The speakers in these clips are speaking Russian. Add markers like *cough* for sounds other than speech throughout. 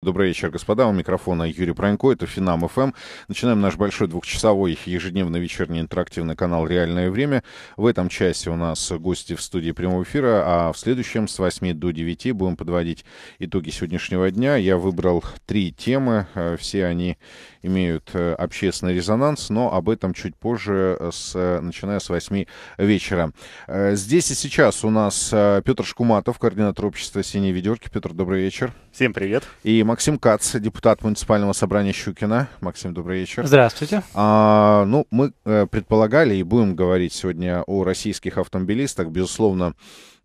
Добрый вечер, господа. У микрофона Юрий Пронько. Это Финам ФМ. Начинаем наш большой двухчасовой ежедневный вечерний интерактивный канал «Реальное время». В этом части у нас гости в студии прямого эфира, а в следующем с 8 до 9 будем подводить итоги сегодняшнего дня. Я выбрал три темы. Э, все они имеют э, общественный резонанс, но об этом чуть позже, э, с, начиная с 8 вечера. Здесь и сейчас у нас Петр Шкуматов, координатор общества «Синие ведерки». Петр, добрый вечер. Всем привет. И Максим Кац, депутат муниципального собрания Щукина. Максим, добрый вечер. Здравствуйте. А, ну, мы э, предполагали и будем говорить сегодня о российских автомобилистах. Безусловно,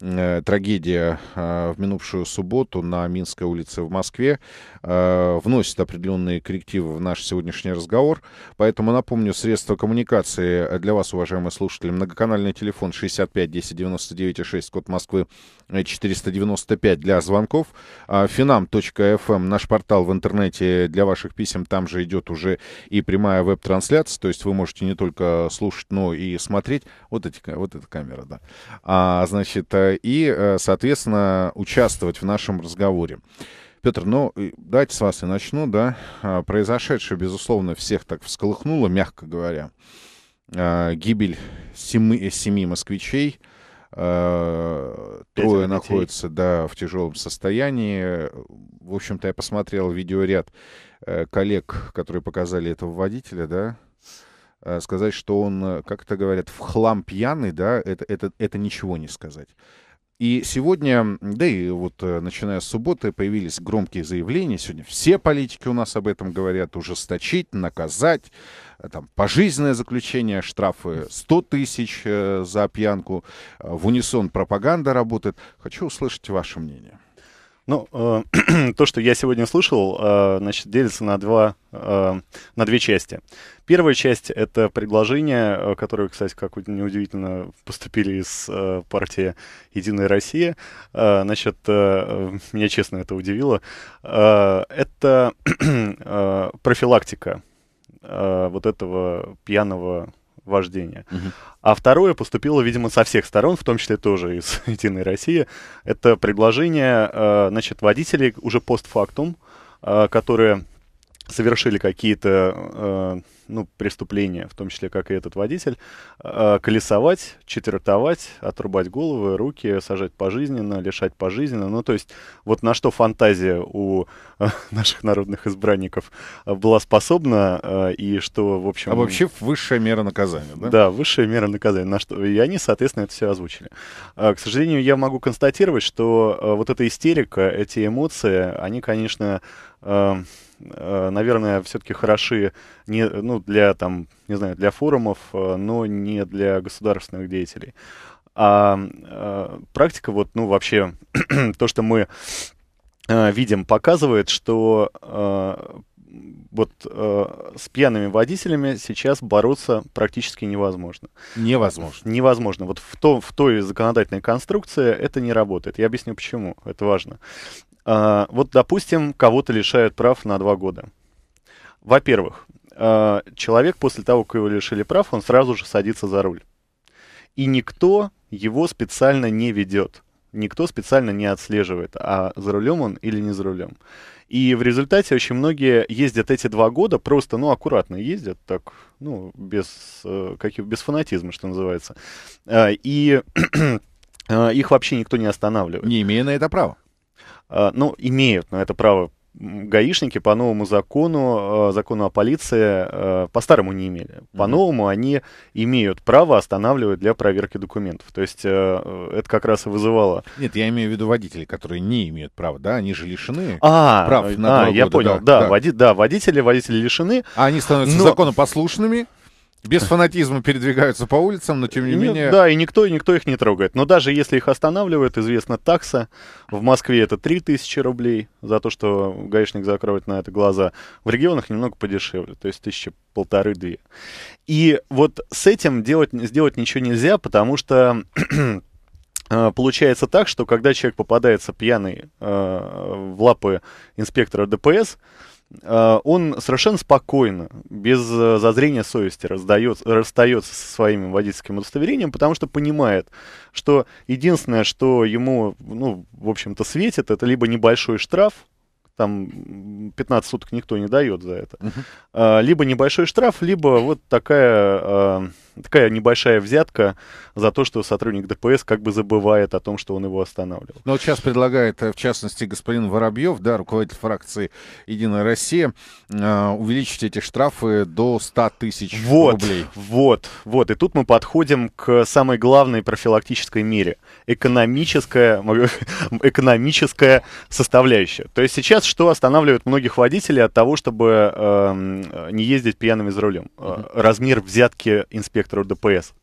Э, трагедия э, в минувшую субботу на Минской улице в Москве э, вносит определенные коррективы в наш сегодняшний разговор. Поэтому напомню, средства коммуникации для вас, уважаемые слушатели, многоканальный телефон 65 10 99 6, код Москвы 495 для звонков. Finam.fm, а, эм, наш портал в интернете для ваших писем, там же идет уже и прямая веб-трансляция, то есть вы можете не только слушать, но и смотреть. Вот, эти, вот эта камера, да. А, значит, Э, и, э, соответственно, участвовать в нашем разговоре. Петр, ну, э, давайте с вас и начну, да. А, произошедшее, безусловно, всех так всколыхнуло, мягко говоря. А, гибель семи, семи москвичей. А, трое детей. находятся, да, в тяжелом состоянии. В общем-то, я посмотрел видеоряд коллег, которые показали этого водителя, да, Э, сказать, что он, э, как это говорят, в хлам пьяный, да, это, это, это ничего не сказать. И сегодня, да и вот э, начиная с субботы, появились громкие заявления. Сегодня все политики у нас об этом говорят. Ужесточить, наказать, там, пожизненное заключение, штрафы 100 тысяч за пьянку. В унисон пропаганда работает. Хочу услышать ваше мнение. Ну, э, *clears throat* то, что я сегодня слышал, э, значит, делится на, два, э, на две части. Первая часть — это предложение, э, которое, кстати, как неудивительно, поступили из э, партии «Единая Россия». Э, значит, э, меня, честно, это удивило. Э, это *clears throat* э, профилактика э, вот этого пьяного вождения. Угу. А второе поступило, видимо, со всех сторон, в том числе тоже из *laughs* «Единой России». Это предложение, э, значит, водителей уже постфактум, э, которые совершили какие-то э, ну, преступления, в том числе, как и этот водитель, э, колесовать, четвертовать, отрубать головы, руки, сажать пожизненно, лишать пожизненно. Ну, то есть, вот на что фантазия у э, *laughs* наших народных избранников э, была способна, э, и что, в общем... А вообще высшая мера наказания, да? Да, высшая мера наказания. На что... И они, соответственно, это все озвучили. Э, к сожалению, я могу констатировать, что э, вот эта истерика, эти эмоции, они, конечно... Э, Э, наверное, все-таки хороши не, ну, для, там, не знаю, для форумов, э, но не для государственных деятелей. А, а практика, вот, ну, вообще, *clears throat* то, что мы видим, показывает, что э, вот э, с пьяными водителями сейчас бороться практически невозможно. Невозможно. Невозможно. Вот в, том, в той законодательной конструкции это не работает. Я объясню почему. Это важно. А, вот, допустим, кого-то лишают прав на два года. Во-первых, а, человек после того, как его лишили прав, он сразу же садится за руль. И никто его специально не ведет. Никто специально не отслеживает, а за рулем он или не за рулем. И в результате очень многие ездят эти два года просто, ну, аккуратно ездят, так, ну, без, э, каких, без фанатизма, что называется. А, и *clears throat* а, их вообще никто не останавливает. Не имея на это права. А, ну, имеют на это право гаишники по новому закону, а, закону о полиции, а, по-старому не имели. По-новому они имеют право останавливать для проверки документов. То есть э, это как раз и вызывало... Нет, я имею в виду водителей, которые не имеют права, да? Они же лишены а, прав на а, я года. понял, да, да. Води, да, водители, водители лишены. А они становятся но... законопослушными? Без фанатизма передвигаются по улицам, но тем не ну менее... Да, и никто, и никто их не трогает. Но даже если их останавливают, известно такса. В Москве это 3000 рублей за то, что гаишник закроет на это глаза. В регионах немного подешевле, то есть тысячи полторы-две. И вот с этим делать, сделать ничего нельзя, потому что *clears throat* э, получается так, что когда человек попадается пьяный э, в лапы инспектора ДПС, Э, он совершенно спокойно, без э, зазрения совести раздается, расстается со своим водительским удостоверением, потому что понимает, что единственное, что ему, ну, в общем-то, светит, это либо небольшой штраф, там 15 суток никто не дает за это, uh-huh. либо небольшой штраф, либо вот такая такая небольшая взятка за то, что сотрудник ДПС как бы забывает о том, что он его останавливал. Но ну, вот сейчас предлагает, э, в частности, господин Воробьев, да, руководитель фракции «Единая Россия», э, увеличить эти штрафы до 100 тысяч вот, рублей. Вот, вот. И тут мы подходим к самой главной профилактической мере. Экономическая, *laughs* экономическая составляющая. То есть сейчас что останавливает многих водителей от того, чтобы э, не ездить пьяными за рулем? Угу. Размер взятки инспектора вектору ДПС.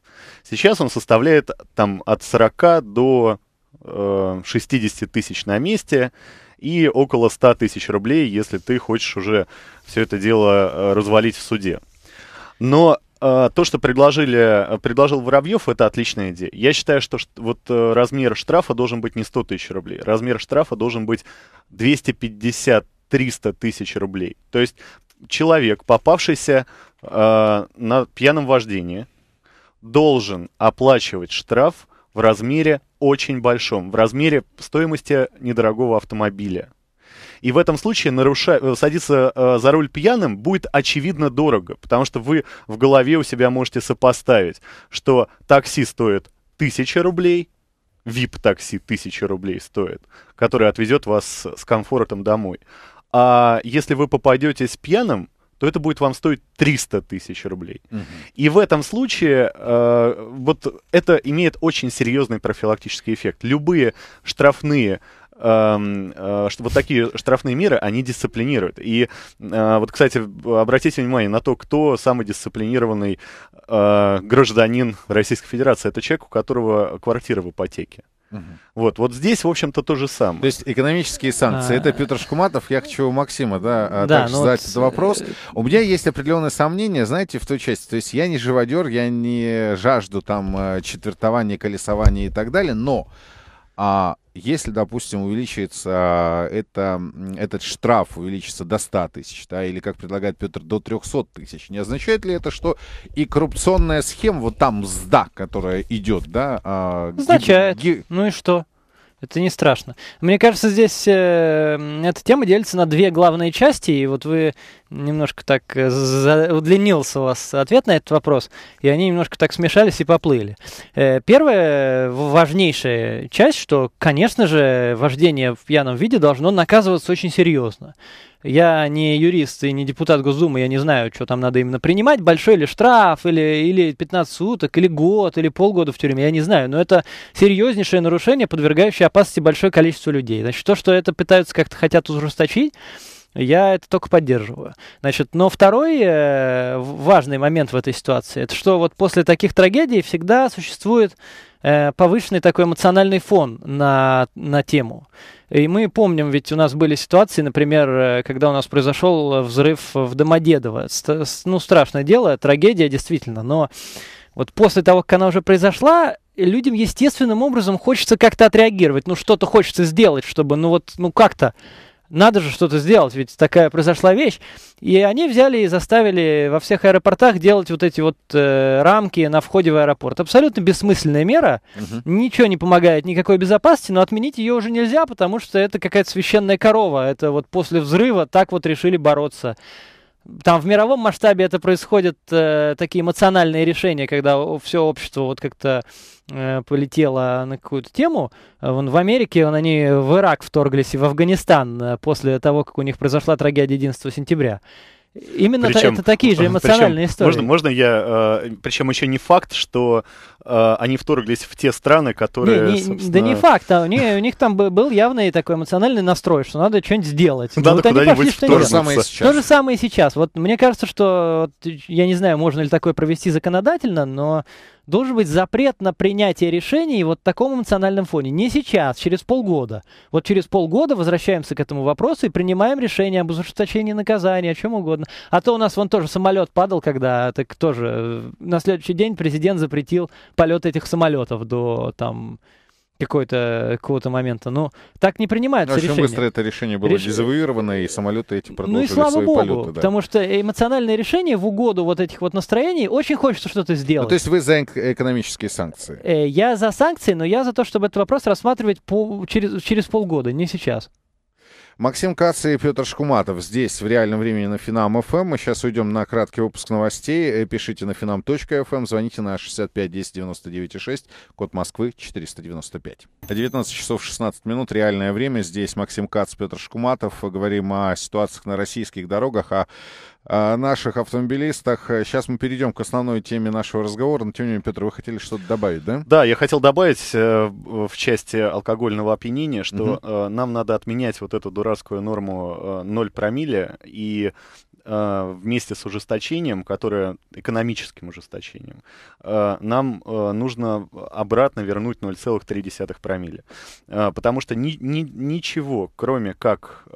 Сейчас он составляет там от 40 до э, 60 тысяч на месте и около 100 тысяч рублей, если ты хочешь уже все это дело э, развалить в суде. Но э, то, что предложили, э, предложил Воробьев, это отличная идея. Я считаю, что вот э, размер штрафа должен быть не 100 тысяч рублей, размер штрафа должен быть 250 300 тысяч рублей. То есть человек, попавшийся э, на пьяном вождении должен оплачивать штраф в размере очень большом, в размере стоимости недорогого автомобиля. И в этом случае наруша... Э, садиться э, за руль пьяным будет очевидно дорого, потому что вы в голове у себя можете сопоставить, что такси стоит 1000 рублей, VIP-такси 1000 рублей стоит, который отвезет вас с комфортом домой. А если вы попадетесь пьяным, то это будет вам стоить 300 тысяч рублей. Угу. И в этом случае э, вот это имеет очень серьезный профилактический эффект. Любые штрафные эм, э, вот такие штрафные меры, они дисциплинируют. И э, вот, кстати, обратите внимание на то, кто самый дисциплинированный э, гражданин Российской Федерации. Это человек, у которого квартира в ипотеке. Вот, вот здесь, в общем-то, то же самое. То есть экономические санкции. А. Это Петр Шкуматов. Я хочу у Максима, да, а, да также ну задать вот... этот вопрос. У меня есть определенные сомнения, знаете, в той части. То есть я не живодер, я не жажду там э, четвертования, колесования и так далее, но а, если, допустим, увеличится э, это, этот штраф, увеличится до 100 тысяч, да, или, как предлагает Петр, до 300 тысяч, не означает ли это, что и коррупционная схема, вот там СДА, которая идет, да? А, означает. Ги... Ну и что? Это не страшно. Мне кажется, здесь э, эта тема делится на две главные части, и вот вы немножко так э, за... удлинился у вас ответ на этот вопрос, и они немножко так смешались и поплыли. Э, первая э, важнейшая часть, что, конечно же, вождение в пьяном виде должно наказываться очень серьезно. Я не юрист и не депутат Госдумы, я не знаю, что там надо именно принимать, большой ли штраф, или, или 15 суток, или год, или полгода в тюрьме, я не знаю. Но это серьезнейшее нарушение, подвергающее опасности большое количество людей. Значит, то, что это пытаются как-то хотят ужесточить, я это только поддерживаю. Значит, но второй э, важный момент в этой ситуации, это что вот после таких трагедий всегда существует э, повышенный такой эмоциональный фон на, на тему. И мы помним, ведь у нас были ситуации, например, э, когда у нас произошел взрыв в Домодедово. Ну, страшное дело, трагедия действительно, но вот после того, как она уже произошла, людям естественным образом хочется как-то отреагировать, ну, что-то хочется сделать, чтобы, ну, вот, ну, как-то надо же что-то сделать, ведь такая произошла вещь. И они взяли и заставили во всех аэропортах делать вот эти вот э, рамки на входе в аэропорт. Абсолютно бессмысленная мера, угу. ничего не помогает, никакой безопасности, но отменить ее уже нельзя, потому что это какая-то священная корова. Это вот после взрыва так вот решили бороться там в мировом масштабе это происходит э, такие эмоциональные решения, когда все общество вот как-то э, полетело на какую-то тему. Э, вон в Америке вон они в Ирак вторглись и в Афганистан э, после того, как у них произошла трагедия 11 сентября. Именно причем, это такие же *laughs* эмоциональные причем, истории. Можно, можно я... Э, причем еще не факт, что э, они вторглись в те страны, которые... Не, не, собственно... Да не факт, а у них, у них там был явный такой эмоциональный настрой, что надо что-нибудь сделать. Надо вот куда-нибудь То же самое сейчас. То же самое сейчас. Вот мне кажется, что... Я не знаю, можно ли такое провести законодательно, но должен быть запрет на принятие решений вот в таком эмоциональном фоне. Не сейчас, через полгода. Вот через полгода возвращаемся к этому вопросу и принимаем решение об ужесточении наказания, о чем угодно. А то у нас вон тоже самолет падал, когда так тоже э, на следующий день президент запретил полет этих самолетов до там какой-то, какого-то момента. Но ну, так не принимается ну, Очень решение. быстро это решение было Реш... дезавуировано, и самолеты эти продолжили ну и слава свои богу, полеты. Да. Потому что э, эмоциональное решение в угоду вот этих вот настроений очень хочется что-то сделать. Ну, то есть вы за экономические санкции? Э, я за санкции, но я за то, чтобы этот вопрос рассматривать по... через, через полгода, не сейчас. Максим Кац и Петр Шкуматов здесь в реальном времени на Финам ФМ. Эм. Мы сейчас уйдем на краткий выпуск новостей. Э, пишите на финам.фм. Эм, звоните на 65 10 99 6, код Москвы 495. 19 часов 16 минут, реальное время. Здесь Максим Кац, Петр Шкуматов. Говорим о ситуациях на российских дорогах, о наших автомобилистах. Сейчас мы перейдем к основной теме нашего разговора. Но тем не менее, Петр, вы хотели что-то добавить, да? Да, я хотел добавить э, в части алкогольного опьянения, что угу. нам надо отменять вот эту дурацкую норму 0 э, промилле и вместе с ужесточением, которое экономическим ужесточением, нам нужно обратно вернуть 0,3 промилле. Потому что ни, ни, ничего, кроме как *clears throat*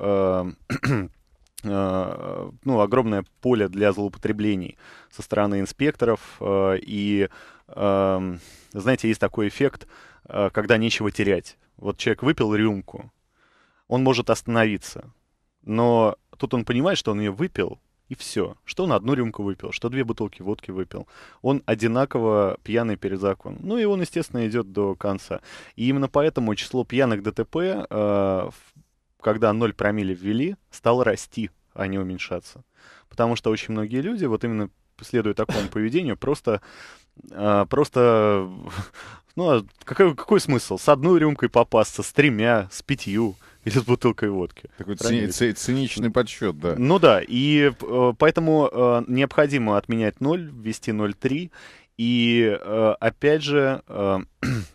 Э, ну, огромное поле для злоупотреблений со стороны инспекторов. Э, и, эм, знаете, есть такой эффект, э, когда нечего терять. Вот человек выпил рюмку, он может остановиться, но тут он понимает, что он ее выпил, и все. Что он одну рюмку выпил, что две бутылки водки выпил. Он одинаково пьяный перед законом. Ну и он, естественно, идет до конца. И именно поэтому число пьяных ДТП э, в когда 0 промили ввели, стал расти, а не уменьшаться. Потому что очень многие люди, вот именно следуя такому поведению, просто, а, просто ну, а какой, какой смысл? С одной рюмкой попасться, с тремя, с пятью или с бутылкой водки. Такой ци- ци- циничный подсчет, да. Ну да, и э, поэтому э, необходимо отменять 0, ввести 0,3. И э, опять же, *clears throat*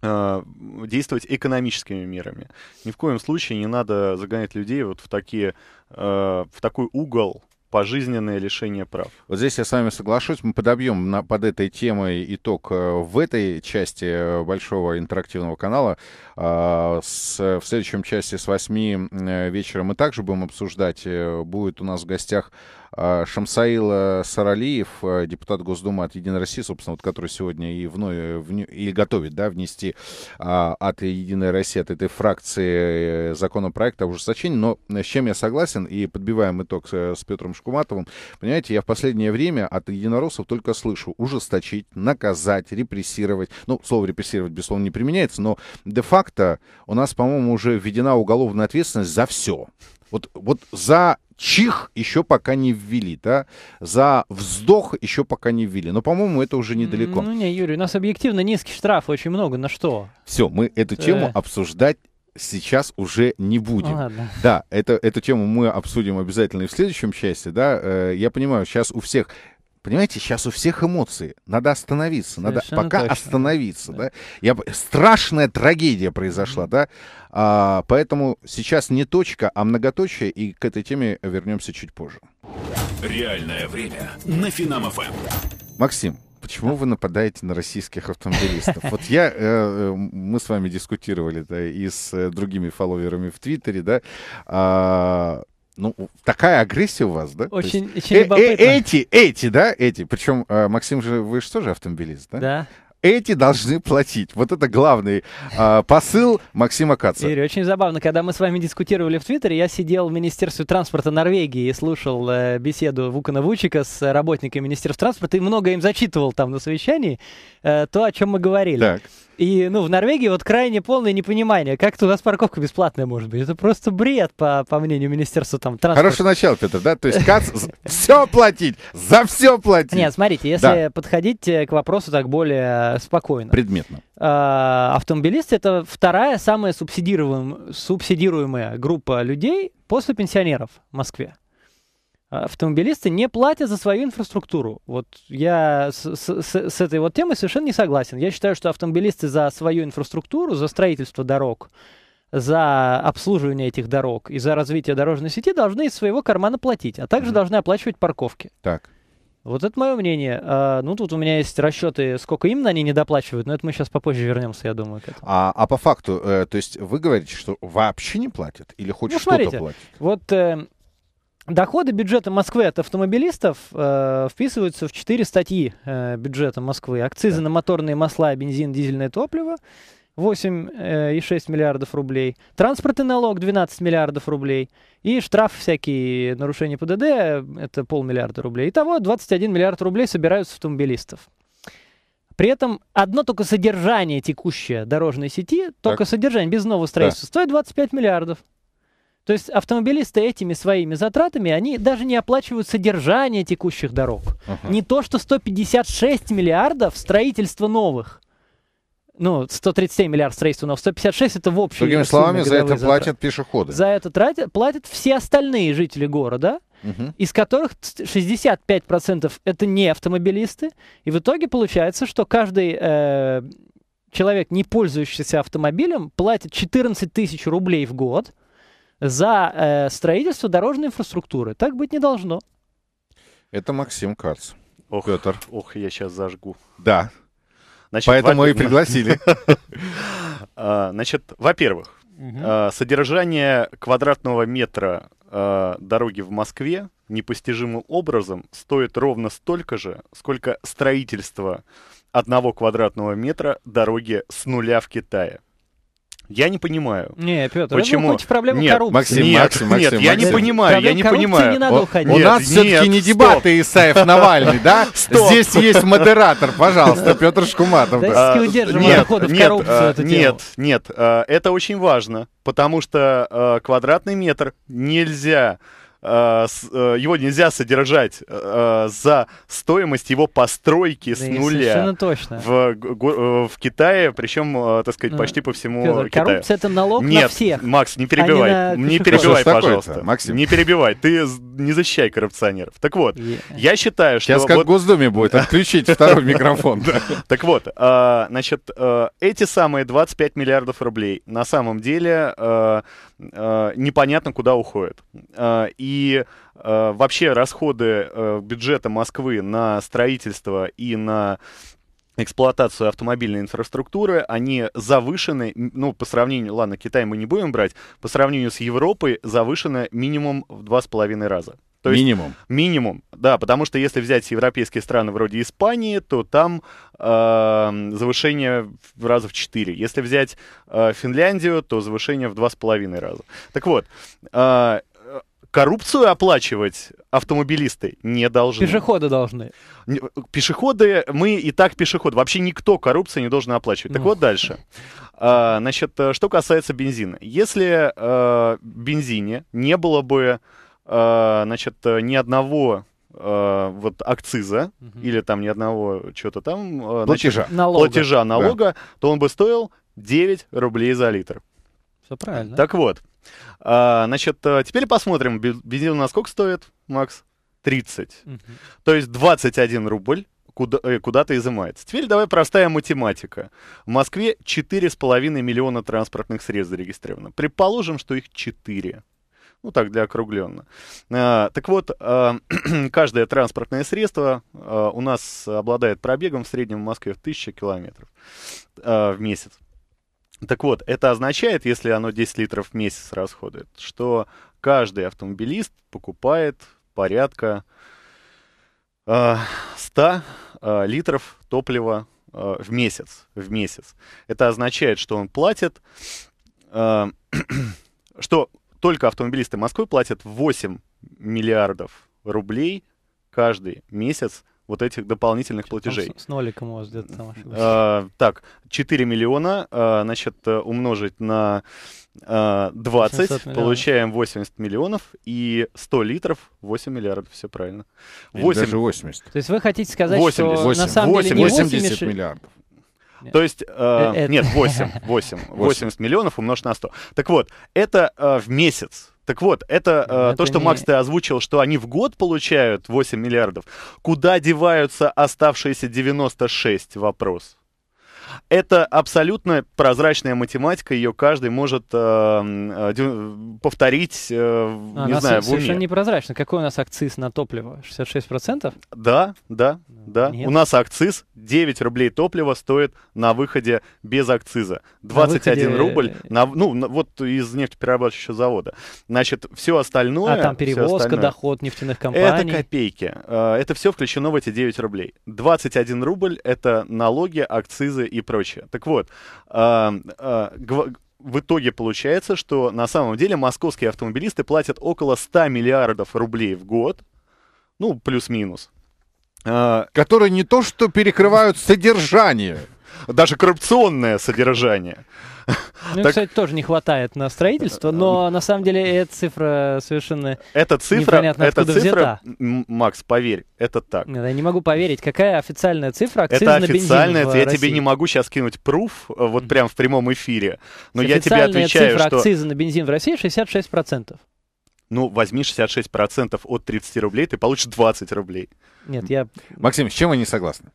А, действовать экономическими мерами. Ни в коем случае не надо загонять людей вот в, такие, а, в такой угол пожизненное лишение прав. Вот здесь я с вами соглашусь. Мы подобьем на, под этой темой итог э, в этой части э, большого интерактивного канала. А, с, в следующем части с 8 э, вечера мы также будем обсуждать. Будет у нас в гостях а, Шамсаил Саралиев, э, депутат Госдумы от «Единой России», собственно, вот, который сегодня и вновь э, и готовит да, внести а, от «Единой России», от этой фракции э, законопроекта о ужесточении. Но с чем я согласен, и подбиваем итог с, с Петром Шкуматовым, понимаете, я в последнее время от единороссов только слышу ужесточить, наказать, репрессировать. Ну, слово репрессировать, безусловно, не применяется, но де-факто у нас, по-моему, уже введена уголовная ответственность за все. Вот, вот за чих еще пока не ввели, да? За вздох еще пока не ввели. Но, по-моему, это уже недалеко. Ну, не, Юрий, у нас объективно низкий штраф очень много. На что? Все, мы эту э. тему обсуждать сейчас уже не будем. Ну ладно. Да, это, эту тему мы обсудим обязательно и в следующем части. Да, э, я понимаю, сейчас у всех Понимаете, сейчас у всех эмоции. Надо остановиться. Надо Совершенно пока точно. остановиться. Да. Да? Я, страшная трагедия произошла, mm да. А, поэтому сейчас не точка, а многоточие, и к этой теме вернемся чуть позже. Реальное время на Финам-ФМ. Максим, почему вы нападаете на российских автомобилистов? Вот я, э, э мы с вами дискутировали, да, и с э, другими фолловерами в Твиттере, да, э, ну, такая агрессия у вас, да? Очень, есть, очень э, э, эти, эти, да, эти. Причем, э, Максим же, вы же тоже автомобилист, да? Да эти должны платить. Вот это главный э, посыл Максима Каца. Игорь, очень забавно, когда мы с вами дискутировали в Твиттере, я сидел в Министерстве транспорта Норвегии и слушал э, беседу Вукана Вучика с работниками Министерства транспорта и много им зачитывал там на совещании э, то, о чем мы говорили. Так. И, ну, в Норвегии вот крайне полное непонимание. Как-то у нас парковка бесплатная может быть. Это просто бред, по, по мнению Министерства там, транспорта. Хорошее начало, Петр, да? То есть КАЦ все платить, за все платить. Нет, смотрите, если подходить э, к вопросу так более Э, спокойно. Предметно. Э, автомобилисты это вторая самая субсидируем, субсидируемая группа людей после пенсионеров в Москве. Э, автомобилисты не платят за свою инфраструктуру. Вот я с, с, с этой вот темой совершенно не согласен. Я считаю, что автомобилисты за свою инфраструктуру, за строительство дорог, за обслуживание этих дорог и за развитие дорожной сети должны из своего кармана платить, а также mm-hmm. должны оплачивать парковки. Так. Вот это мое мнение. А, ну, тут у меня есть расчеты, сколько именно они недоплачивают, но это мы сейчас попозже вернемся, я думаю. К этому. А, а по факту, э, то есть вы говорите, что вообще не платят или хоть ну, что-то платят? Вот э, доходы бюджета Москвы от автомобилистов э, вписываются в четыре статьи э, бюджета Москвы. Акцизы да. на моторные масла, бензин, дизельное топливо, 8,6 э, миллиардов рублей, транспортный налог 12 миллиардов рублей и штраф всякие нарушения ПДД это полмиллиарда рублей. Итого 21 миллиард рублей собираются автомобилистов. При этом одно только содержание текущее дорожной сети, только так. содержание без нового строительства, да. стоит 25 миллиардов. То есть автомобилисты этими своими затратами, они даже не оплачивают содержание текущих дорог. Uh-huh. Не то, что 156 миллиардов строительства новых ну, 137 миллиардов строительства, но 156 это в общем. Другими словами, за это затрат. платят пешеходы. За это тратят, платят все остальные жители города, угу. из которых 65% это не автомобилисты. И в итоге получается, что каждый э, человек, не пользующийся автомобилем, платит 14 тысяч рублей в год за э, строительство дорожной инфраструктуры. Так быть не должно. Это Максим Карц. Ох, Петр. Ох, я сейчас зажгу. Да. Значит, Поэтому во... и пригласили. *laughs* А, значит, во-первых, а, содержание квадратного метра а, дороги в Москве непостижимым образом стоит ровно столько же, сколько строительство одного квадратного метра дороги с нуля в Китае. Я не понимаю. Не, Петр, почему? Вы проблему нет, коррупции. Максим, нет, Максим, Максим, нет, Максим, я Максим. понимаю, Проблем я не понимаю. Не надо О, уходить. У нет, нас все-таки не стоп. дебаты Исаев-Навальный, да? *laughs* Стоп. Здесь есть модератор, пожалуйста, Петр Шкуматов. Да, а, удержим нет, доходов нет, коррупцию. А, нет, нет, а, это очень важно, потому что а, квадратный метр нельзя Э, э, его нельзя содержать э, за стоимость его постройки с нуля. точно. В, в Китае, причем, так сказать, ну, почти по всему Федор, Китаю. Коррупция это налог Нет, на всех. Макс, не а перебивай. не, на... не перебивай, пожалуйста. Максим. Не перебивай. Ты не защищай коррупционеров. Так вот, yeah. я считаю, что... Сейчас как вот... в Госдуме будет *laughs* отключить второй микрофон. Так вот, значит, эти самые 25 миллиардов рублей на самом деле непонятно куда уходят. И и э, вообще расходы э, бюджета Москвы на строительство и на эксплуатацию автомобильной инфраструктуры, они завышены, ну, по сравнению, ладно, Китай мы не будем брать, по сравнению с Европой завышены минимум в два с половиной раза. То есть, минимум. Минимум, да, потому что если взять европейские страны вроде Испании, то там э, завышение в раза в 4. Если взять э, Финляндию, то завышение в 2,5 раза. Так вот, э, коррупцию оплачивать автомобилисты не должны. Пешеходы должны. Пешеходы, мы и так пешеходы. Вообще никто коррупцию не должен оплачивать. Так ну. вот дальше. А, значит, э, что касается бензина. Если а, бензине не было бы, а, значит, ни одного вот акциза угу. или там ни одного что-то там платежа значит, налога, платежа, налога да. то он бы стоил 9 рублей за литр. Все правильно. Так вот, а, значит, э, теперь посмотрим, бензин на сколько стоит, Макс? 30. Угу. То есть 21 рубль э, куда-то изымается. Теперь давай простая математика. В Москве 4,5 миллиона транспортных средств зарегистрировано. Предположим, что их 4. Ну, так, для округленно. А, так вот, а, *clears throat* каждое транспортное средство а, у нас обладает пробегом в среднем в Москве в 1000 километров а, в месяц. Так вот, это означает, если оно 10 литров в месяц расходует, что каждый автомобилист покупает порядка 100 а, а, литров топлива а, в месяц. В месяц. Это означает, что он платит, *clears throat* что только автомобилисты Москвы платят 8 миллиардов рублей каждый месяц вот этих дополнительных платежей. С, с ноликом у вас где-то там ошибся. Э, так, 4 миллиона, э, значит, э, умножить на 20, получаем 80 миллионов, и 100 литров 8 миллиардов, все правильно. 8... Даже 80. То есть вы хотите сказать, 80, что 80, на самом 80, деле не 80, 80 миллиардов. Нет. То есть, э, это... нет, 8, 8, 80 миллионов умножить на 100. Так вот, это э, в месяц так вот, это, э, это то, что, не... Макс, ты озвучил, что они в год получают 8 миллиардов. Куда деваются оставшиеся 96? Вопрос. Это абсолютно прозрачная математика, ее каждый может э, э, повторить, э, а, не знаю, в уме. совершенно непрозрачно. Какой у нас акциз на топливо? 66%? Да, да, ну, да. Нет. У нас акциз 9 рублей топлива стоит на выходе без акциза. 21 на выходе... рубль, на, ну, на, вот из нефтеперерабатывающего завода. Значит, все остальное... А там перевозка, доход нефтяных компаний. Э, это копейки. Это все включено в эти 9 рублей. 21 рубль — это налоги, акцизы и и прочее. Так вот, а, в итоге получается, что на самом деле московские автомобилисты платят около 100 миллиардов рублей в год, ну, плюс-минус. А, Которые не то что перекрывают содержание даже коррупционное содержание. Ну, так... кстати, тоже не хватает на строительство, но э, на самом деле эта цифра совершенно эта цифра, непонятно эта цифра, взята. Макс, поверь, это так. Я не могу поверить. Какая официальная цифра акциз Это официальная, я России? тебе не могу сейчас кинуть пруф, э, вот прям в прямом эфире, но я тебе отвечаю, цифра что... акциза на бензин в России 66%. Ну, возьми 66% от 30 рублей, ты получишь 20 рублей. Нет, я... Максим, с чем вы не согласны?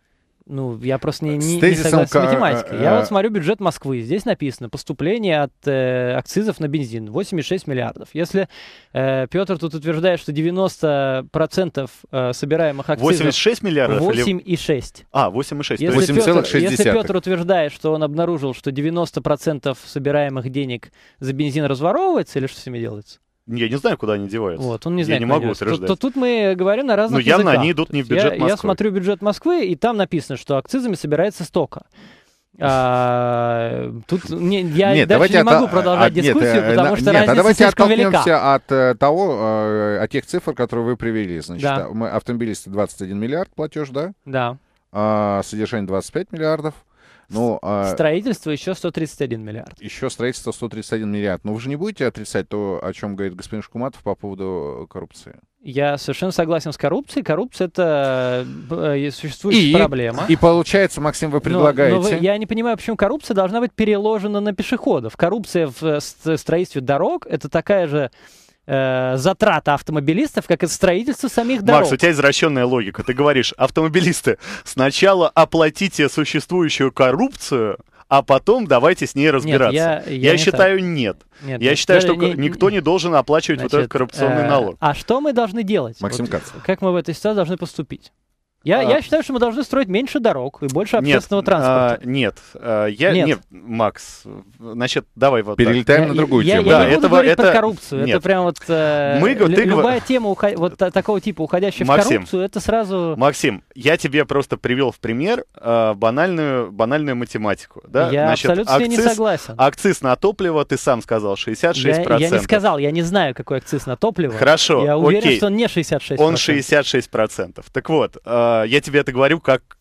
Ну, я просто не, не, не согласен с математикой. Я э, вот смотрю бюджет Москвы. Здесь написано поступление от э, акцизов на бензин 8,6 миллиардов. Если э, Петр тут утверждает, что 90% э, собираемых акцизов... 86 миллиардов? 8,6. Или... А, 8,6. Если, 8, Петр, если Петр утверждает, что он обнаружил, что 90% собираемых денег за бензин разворовывается, или что с ними делается? Я не знаю, куда они деваются. Вот, он не знает. Я не могу деваются. утверждать. Тут, тут мы говорим на разных Но ну, явно языках. они идут не в бюджет Москвы. Я смотрю бюджет Москвы, и там написано, что акцизами собирается столько. А, тут не, я нет, дальше не от, могу а, продолжать от, а, дискуссию, нет, э, потому что нет, а разница а давайте слишком велика. от э, того, э, от тех цифр, которые вы привели. Значит, да. мы автомобилисты 21 миллиард платеж, да? Да. А, содержание 25 миллиардов. Ну, а... Строительство еще 131 миллиард. Еще строительство 131 миллиард. Но вы же не будете отрицать то, о чем говорит господин Шкуматов по поводу коррупции? Я совершенно согласен с коррупцией. Коррупция — это э, существующая и, проблема. И получается, Максим, вы предлагаете... Но, но вы, я не понимаю, почему коррупция должна быть переложена на пешеходов. Коррупция в э, строительстве дорог — это такая же э, затрата автомобилистов, как и строительство самих дорог. Макс, у тебя извращенная логика. Ты говоришь, автомобилисты, сначала оплатите существующую коррупцию, а потом давайте с ней разбираться. Нет, я, я, я не считаю, так. нет. нет. Я нет, считаю, что не, никто не должен оплачивать Значит, вот этот коррупционный э, налог. А что мы должны делать? Максим вот, Как мы в этой ситуации должны поступить? Я, а... я считаю, что мы должны строить меньше дорог и больше общественного нет, а, транспорта. А, нет, а, я нет. нет, Макс, значит, давай вот перелетаем так. на другую я, тему. Я, да, я не этого, буду говорить это... про коррупцию. Нет. Это прям вот э, мы, л- ты... любая тема уход... *laughs* вот такого типа, уходящая Максим, в коррупцию, это сразу. Максим, я тебе просто привел в пример э, банальную банальную математику, да? Я значит, абсолютно акциз, не согласен. Акциз на топливо, ты сам сказал 66%. Я, я не сказал, я не знаю, какой акциз на топливо. Хорошо. Я уверен, окей. что он не 66%. Он 66%. Так вот. Э, а, я тебе это говорю как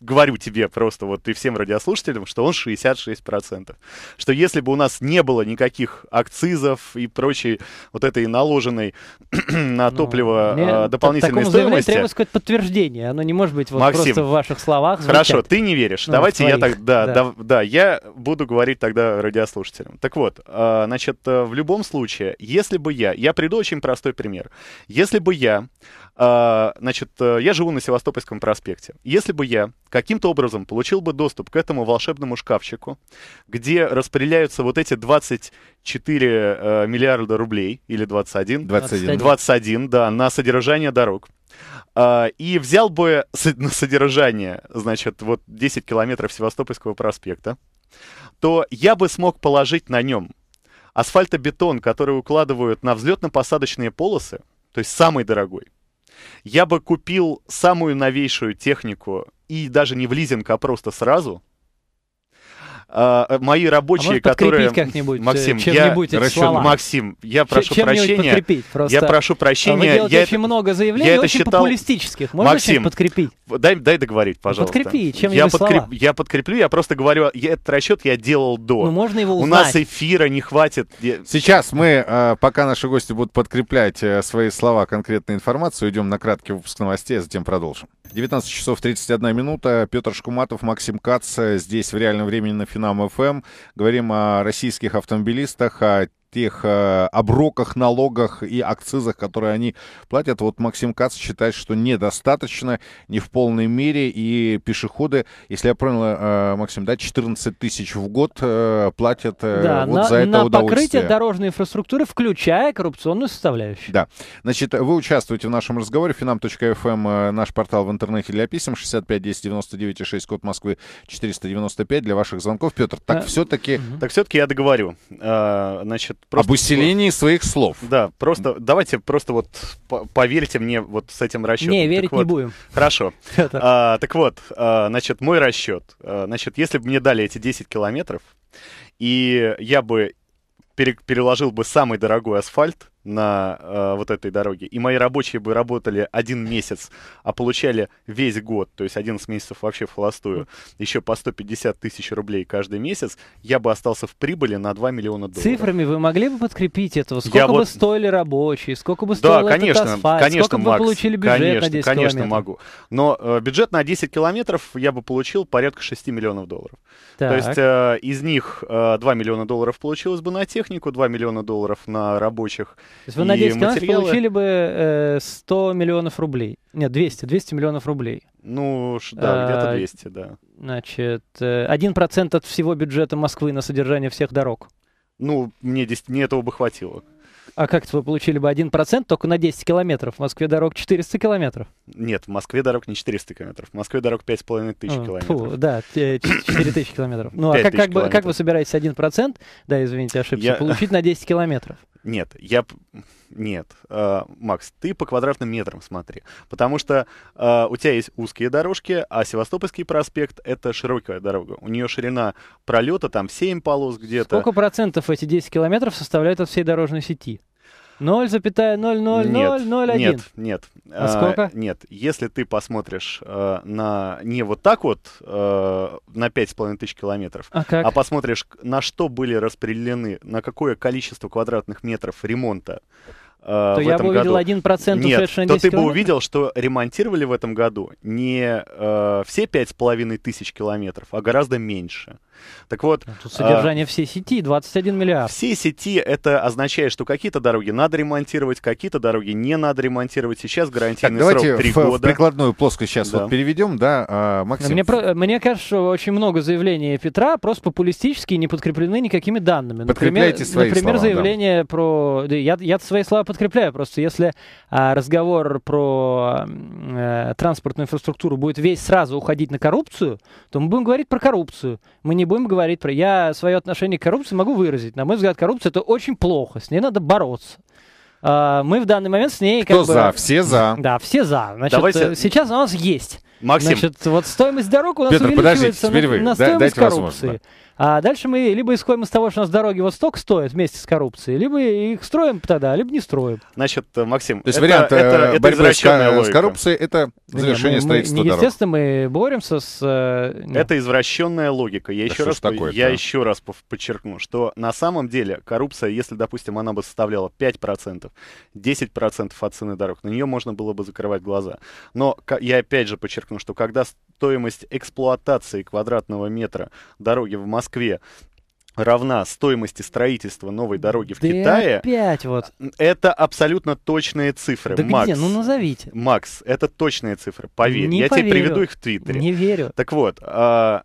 говорю тебе просто вот и всем радиослушателям, что он 66%. Что если бы у нас не было никаких акцизов и прочей вот этой наложенной *clears throat* на ну, топливо ну, дополнительной стоимости... требуется какое-то подтверждение. Оно не может быть вот Максим, просто в ваших словах. Звучат. Хорошо, ты не веришь. Ну, Давайте я так... Да, да. Да, да, я буду говорить тогда радиослушателям. Так вот, а, значит, э, в любом случае, если бы я... Я приду очень простой пример. Если бы я а, значит, э, я живу на Севастопольском проспекте. Если бы я каким-то образом получил бы доступ к этому волшебному шкафчику, где распределяются вот эти 24 э, миллиарда рублей, или 21, 21, 21 да, на содержание дорог, а, и взял бы на содержание, значит, вот 10 километров Севастопольского проспекта, то я бы смог положить на нем асфальтобетон, который укладывают на взлетно-посадочные полосы, то есть самый дорогой, я бы купил самую новейшую технику и даже не в лизинг, а просто сразу, а, э, мои рабочие, а которые... как-нибудь, э, Максим, я... Расчет... Максим, я прошу чем прощения. Просто... Я прошу прощения. Вы я очень это... много заявлений, я это очень считал... популистических. Можно Максим, подкрепить? Дай, дай договорить, пожалуйста. Подкрепи, чем я, подкреп... я подкреплю, я просто говорю, я этот расчет я делал до. Ну, можно его узнать. У нас эфира не хватит. Сейчас мы, э, пока наши гости будут подкреплять свои слова конкретной информации, уйдем на краткий выпуск новостей, а затем продолжим. 19 часов 31 минута. Петр Шкуматов, Максим Кац. Здесь в реальном времени на финал «Нам ФМ». Эм. Говорим о российских автомобилистах, о тех э, оброках, налогах и акцизах, которые они платят. Вот Максим Кац считает, что недостаточно, не в полной мере, и пешеходы, если я понял, э, Максим, да, 14 тысяч в год э, платят э, да, вот на, за это на удовольствие. покрытие дорожной инфраструктуры, включая коррупционную составляющую. Да. Значит, вы участвуете в нашем разговоре, finam.fm, эм, э, наш портал в интернете для писем, 65 10 99 6, код Москвы 495 для ваших звонков. Петр, так а... Э, все-таки... Угу. Так все-таки я договорю. А, значит, Просто... Об усилении своих слов. Да, просто давайте просто вот поверьте мне вот с этим расчетом. Не, верить вот, не будем. Хорошо. *laughs* а, так вот, а, значит, мой расчет. А, значит, если бы мне дали эти 10 километров, и я бы переложил бы самый дорогой асфальт, на э, вот этой дороге, и мои рабочие бы работали один месяц, а получали весь год, то есть 11 месяцев вообще в холостую, еще по 150 тысяч рублей каждый месяц, я бы остался в прибыли на 2 миллиона долларов. Цифрами вы могли бы подкрепить этого? Сколько я бы вот... стоили рабочие? Сколько бы стоил да, конечно, этот асфальт? Конечно, Сколько Макс, бы получили бюджет конечно, на 10 Конечно, километров? могу. Но э, бюджет на 10 километров я бы получил порядка 6 миллионов долларов. Так. То есть э, из них э, 2 миллиона долларов получилось бы на технику, 2 миллиона долларов на рабочих, то есть вы на 10 материалы... каналов получили бы э, 100 миллионов рублей. Нет, 200, 200 миллионов рублей. Ну, да, где-то 200, а, да. Значит, 1% э, от всего бюджета Москвы на содержание всех дорог. Ну, мне, 10, мне этого бы хватило. А как вы получили бы 1% только на 10 километров? В Москве дорог 400 километров. Нет, в Москве дорог не 400 километров. В Москве дорог 5,5 тысяч а, километров. Фу, да, 4000 *coughs* километров. Ну а как, как, бы, как вы собираетесь 1%, да, извините, ошибся, Я... получить на 10 километров? Нет, я... Нет. Э, Макс, ты по квадратным метрам смотри. Потому что э, у тебя есть узкие дорожки, а Севастопольский проспект — это широкая дорога. У нее ширина пролета там 7 полос где-то. Сколько процентов эти 10 километров составляют от всей дорожной сети? 0,00001. Нет, нет. А сколько? Нет, если ты посмотришь э, на не вот так вот э, на 5,5 тысяч километров, а, как? а посмотришь, на что были распределены, на какое количество квадратных метров ремонта то в я этом бы увидел году. 1% Нет, то ты бы увидел, что ремонтировали в этом году не э, все 5,5 тысяч километров, а гораздо меньше. Так вот... Ну, тут содержание а, всей сети 21 миллиард. Все сети это означает, что какие-то дороги надо ремонтировать, какие-то дороги не надо ремонтировать. Сейчас гарантийный так, срок 3 в, года. в прикладную плоскость сейчас да. вот переведем, да, а, Максим? Мне, мне кажется, очень много заявлений Петра просто популистические, не подкреплены никакими данными. Подкрепляйте например, свои Например, слова, заявление да. про... Я, я свои слова подкрепляю, просто если а, разговор про а, транспортную инфраструктуру будет весь сразу уходить на коррупцию, то мы будем говорить про коррупцию. Мы не будем говорить про... Я свое отношение к коррупции могу выразить. На мой взгляд, коррупция – это очень плохо. С ней надо бороться. А, мы в данный момент с ней... Кто как за? Бы, все за. Да, все за. Значит, Давайте... Э, сейчас у нас есть. Максим. Значит, вот стоимость дорог у нас Петр, увеличивается подождите, теперь вы. на, на стоимость коррупции. Возможно, да. А дальше мы либо исходим из того, что у нас дороги вот столько стоят вместе с коррупцией, либо их строим тогда, либо не строим. Значит, э, Максим, То есть это, вариант это, э, это борьбы с, с коррупцией — это завершение да, мы, строительства мы, дорог. Естественно, мы боремся с... Э, нет. Это извращенная логика. Я, да еще, раз, такое я еще раз подчеркну, что на самом деле коррупция, если, допустим, она бы составляла 5%, 10% от цены дорог, на нее можно было бы закрывать глаза. Но я опять же подчеркну, что когда стоимость эксплуатации квадратного метра дороги в Москве равна стоимости строительства новой дороги в да Китае. пять вот. Это абсолютно точные цифры. Да Макс, где? Ну назовите. Макс, это точные цифры. Поверь. Не Я поверю. тебе приведу их в Твиттере. Не верю. Так вот, а,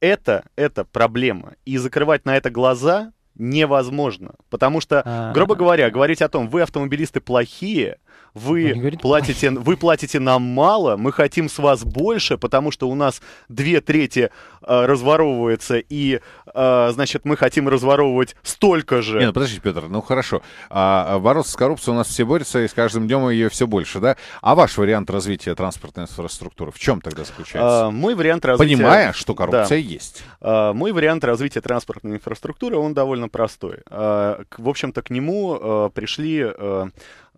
это, это проблема. И закрывать на это глаза невозможно. Потому что, А-а-а. грубо говоря, говорить о том, вы автомобилисты плохие, вы платите, вы платите нам мало, мы хотим с вас больше, потому что у нас две трети э, разворовывается, и, э, значит, мы хотим разворовывать столько же. Не, ну подождите, Петр, ну хорошо. А, а бороться с коррупцией у нас все борются, и с каждым днем ее все больше, да? А ваш вариант развития транспортной инфраструктуры в чем тогда заключается? А, мой вариант развития... Понимая, что коррупция да. есть. А, мой вариант развития транспортной инфраструктуры, он довольно простой. А, к, в общем-то, к нему а, пришли... А,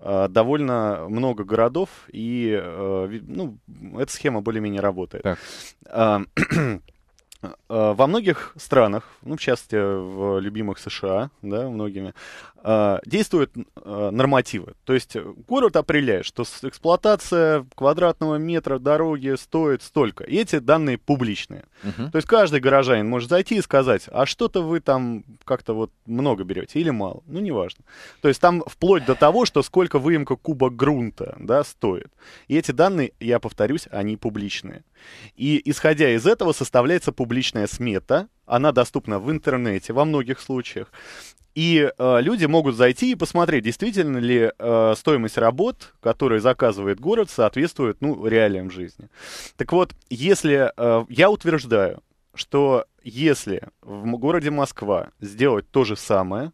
Э, довольно много городов, и э, ну, эта схема более-менее работает. Так. А, *clears throat* э, во многих странах, ну, в частности, в любимых США, да, многими, Э, действуют э, нормативы. То есть город определяет, что эксплуатация квадратного метра дороги стоит столько. И эти данные публичные. Угу. То есть каждый горожанин может зайти и сказать, а что-то вы там как-то вот много берете или мало. Ну, неважно. То есть там вплоть до того, что сколько выемка куба грунта да, стоит. И эти данные, я повторюсь, они публичные. И исходя из этого составляется публичная смета, она доступна в интернете во многих случаях. И э, люди могут зайти и посмотреть, действительно ли э, стоимость работ, которые заказывает город, соответствует ну, реалиям жизни. Так вот, если э, я утверждаю, что если в городе Москва сделать то же самое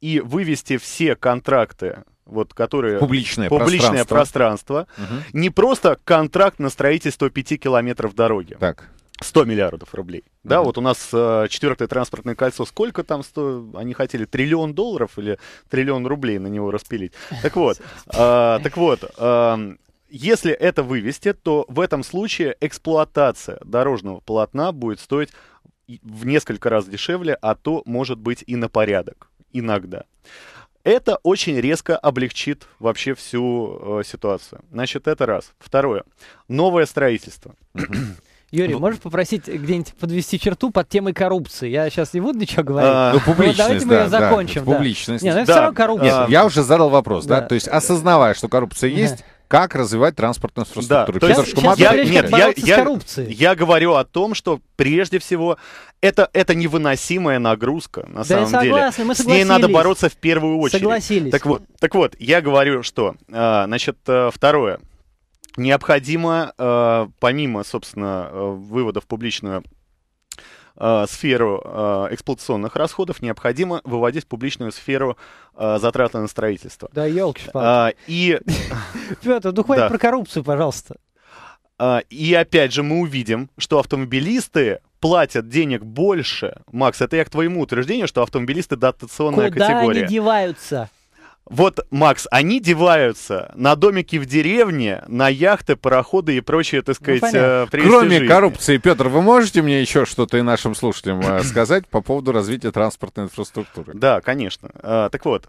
и вывести все контракты вот которые... Публичное, публичное пространство. пространство угу. Не просто контракт на строительство 5 километров дороги. Так. 100 миллиардов рублей. Mm-hmm. Да, вот у нас э, четвертое транспортное кольцо, сколько там сто... Они хотели триллион долларов или триллион рублей на него распилить. Так *laughs* вот, э, так вот, э, если это вывести, то в этом случае эксплуатация дорожного полотна будет стоить в несколько раз дешевле, а то, может быть, и на порядок иногда. Это очень резко облегчит вообще всю э, ситуацию. Значит, это раз. Второе. Новое строительство. *clears throat* Юрий, ну, можешь попросить где-нибудь подвести черту под темой коррупции? Я сейчас не буду ничего говорить. А, ну, публичность, давайте да, мы ее закончим. Да, ну, да. Публичность. Нет, ну, да. все равно коррупция. А, нет, я уже задал вопрос, да? да? То есть, осознавая, что коррупция есть, как развивать транспортную инфраструктуру. Да, Петр Шкуматов... я, нет, я, я, я говорю о том, что прежде всего это, это невыносимая нагрузка, на да самом деле. Да, согласны, Мы согласились. С ней надо бороться в первую очередь. Согласились. Так вот, так вот я говорю, что, а, значит, э, второе, необходимо, э, помимо, собственно, э, выводов в публичную э, сферу эксплуатационных расходов, необходимо выводить в публичную сферу затраты на строительство. Да, елки а, И... *laughs* Петр, ну хватит про коррупцию, пожалуйста. А, и опять же мы увидим, что автомобилисты платят денег больше. Макс, это я к твоему утверждению, что автомобилисты дотационная Куда категория. Куда они деваются? Вот, Макс, они деваются на домики в деревне, на яхты, пароходы и прочее, так ну, сказать, ну, Кроме жизни. коррупции, Петр, вы можете мне еще что-то и нашим слушателям э, сказать по поводу развития транспортной инфраструктуры? Да, конечно. Э, так вот,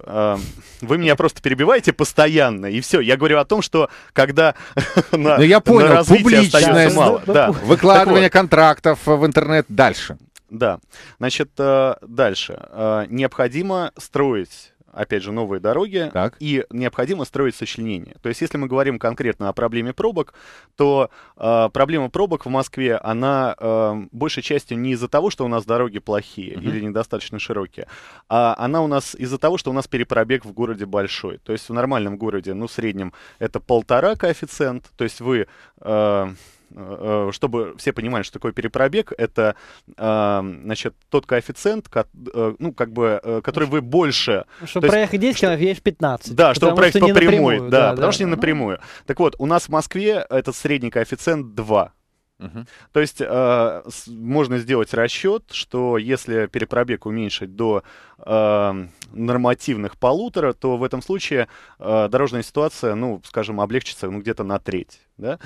вы меня просто перебиваете постоянно, и все. Я говорю о том, что когда *laughs* на, ну, я понял, на мало. Да. Выкладывание контрактов в интернет дальше. Да. Значит, дальше. Необходимо строить опять же, новые дороги, так. и необходимо строить сочленение. То есть, если мы говорим конкретно о проблеме пробок, то э, проблема пробок в Москве, она э, большей частью не из-за того, что у нас дороги плохие угу. или недостаточно широкие, а она у нас из-за того, что у нас перепробег в городе большой. То есть, в нормальном городе, ну, в среднем, это полтора коэффициент, то есть вы... Э, Э, э, чтобы все понимали, что такое перепробег, это, э, значит, тот коэффициент, ну, как бы, который вы больше... Чтобы проехать 10 километров, едешь 15. Да, чтобы проехать по прямой, да, потому что не напрямую. Так вот, у нас в Москве этот средний коэффициент 2. Угу. То есть э, с, можно сделать расчет, что если перепробег уменьшить до э, нормативных полутора, то в этом случае э, дорожная ситуация, ну, скажем, облегчится ну, где-то на треть. Да?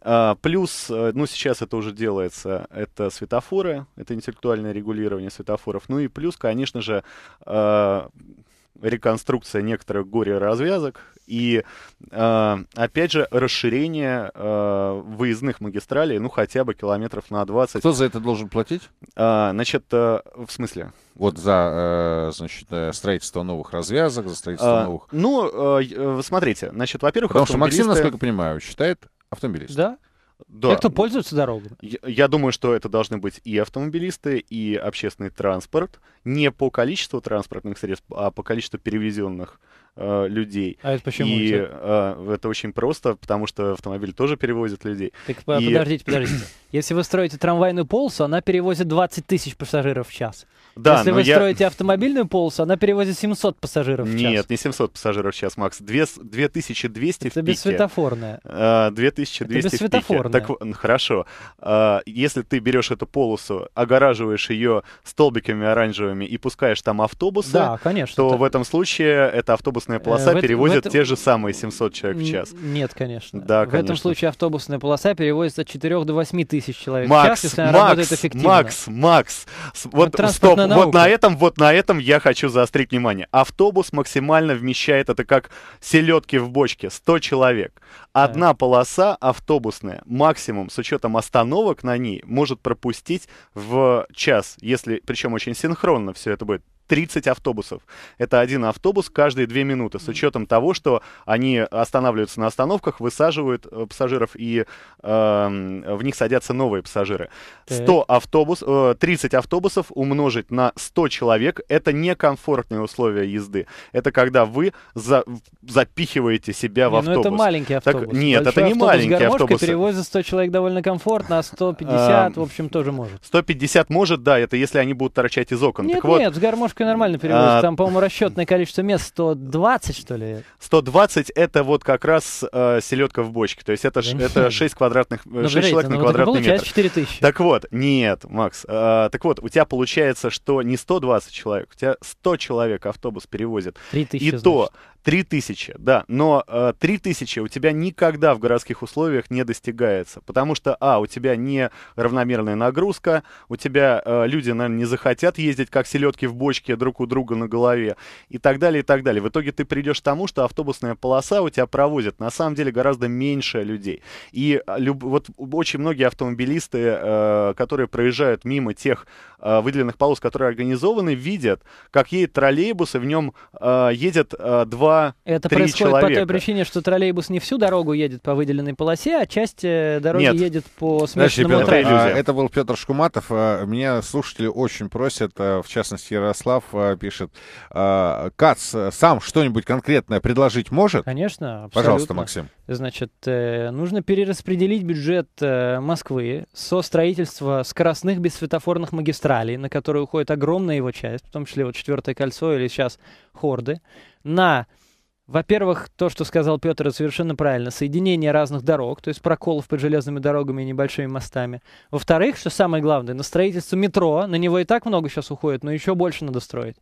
Э, плюс, э, ну, сейчас это уже делается, это светофоры, это интеллектуальное регулирование светофоров. Ну и плюс, конечно же, э, реконструкция некоторых горе-развязок и, э, опять же, расширение э, выездных магистралей, ну, хотя бы километров на 20. Кто за это должен платить? Э, значит, э, в смысле? Вот за, э, значит, э, строительство новых развязок, за строительство э, новых... Ну, э, э смотрите, значит, во-первых... Потому автомобилисты... что Максим, насколько понимаю, считает автомобилист. Да. Да. Те, кто пользуется дорогами. Я, я думаю, что это должны быть и автомобилисты, и общественный транспорт. Не по количеству транспортных средств, а по количеству перевезенных Э, людей. А это почему? И э, это очень просто, потому что автомобиль тоже перевозит людей. Так и... подождите, *clears throat* Если вы строите трамвайную полосу, она перевозит 20 тысяч пассажиров в час. Да, Если вы я... строите автомобильную полосу, она перевозит 700 пассажиров в час. Нет, не 700 пассажиров в час, Макс. 2, 2200 это в пике. Э, это бессветофорная. 2200 это бессветофорная. в пике. Так, хорошо. Э, если ты берешь эту полосу, огораживаешь ее столбиками оранжевыми и пускаешь там автобусы, да, конечно, то так. в этом случае это автобус автобусная э, полоса э, перевозит этом... те же самые 700 человек в час. Нет, конечно. Да, в конечно. этом случае автобусная полоса перевозит от 4 до 8 тысяч человек Макс, в час, если Макс, работает эффективно. Макс, Макс, а вот стоп, наука. вот на этом, вот на этом я хочу заострить внимание. Автобус максимально вмещает, это как селедки в бочке, 100 человек. Одна да. полоса автобусная, максимум с учетом остановок на ней, может пропустить в час, если, причем очень синхронно все это будет. 30 автобусов. Это один автобус каждые две минуты, с учетом того, что они останавливаются на остановках, высаживают э, пассажиров и э, в них садятся новые пассажиры. 100 автобус, э, 30 автобусов умножить на 100 человек — это некомфортные условия езды. Это когда вы за, запихиваете себя в автобус. Ну это маленький автобус. Так, нет, Большой это не автобус маленький автобус. перевозит 100 человек довольно комфортно, а 150, а, эм, в общем, тоже может. 150 может, да, это если они будут торчать из окон. Нет, так нет, с гармошкой Пятерочку нормально перевозят. А, Там, по-моему, расчетное количество мест 120, что ли? 120 это вот как раз э, селедка в бочке. То есть это, это 6 квадратных, э, ну, 6 человек на ну, квадратный метр. 4 тысячи. Так вот, нет, Макс. Э, так вот, у тебя получается, что не 120 человек, у тебя 100 человек автобус перевозит. 3 тысячи, И то три тысячи, да, но э, тысячи у тебя никогда в городских условиях не достигается, потому что, а, у тебя не равномерная нагрузка, у тебя э, люди, наверное, не захотят ездить как селедки в бочке друг у друга на голове и так далее, и так далее. В итоге ты придешь к тому, что автобусная полоса у тебя провозит на самом деле гораздо меньше людей. И э, люб, вот очень многие автомобилисты, э, которые проезжают мимо тех э, выделенных полос, которые организованы, видят, как едет троллейбус, и в нем э, едет э, два погибло Это происходит человека. по той причине, что троллейбус не всю дорогу едет по выделенной полосе, а часть э, дороги Нет. едет по смешанному Петр, а, Это был Петр Шкуматов. А, меня слушатели очень просят, а, в частности, Ярослав а, пишет, Кац э, сам что-нибудь конкретное предложить может? Конечно, абсолютно. Пожалуйста, Максим. Значит, э, нужно перераспределить бюджет Москвы со строительства скоростных бесцветофорных магистралей, на которые уходит огромная его часть, в том числе вот четвертое кольцо или сейчас хорды, на во-первых, то, что сказал Петр, это совершенно правильно. Соединение разных дорог, то есть проколов под железными дорогами и небольшими мостами. Во-вторых, что самое главное, на строительство метро, на него и так много сейчас уходит, но еще больше надо строить.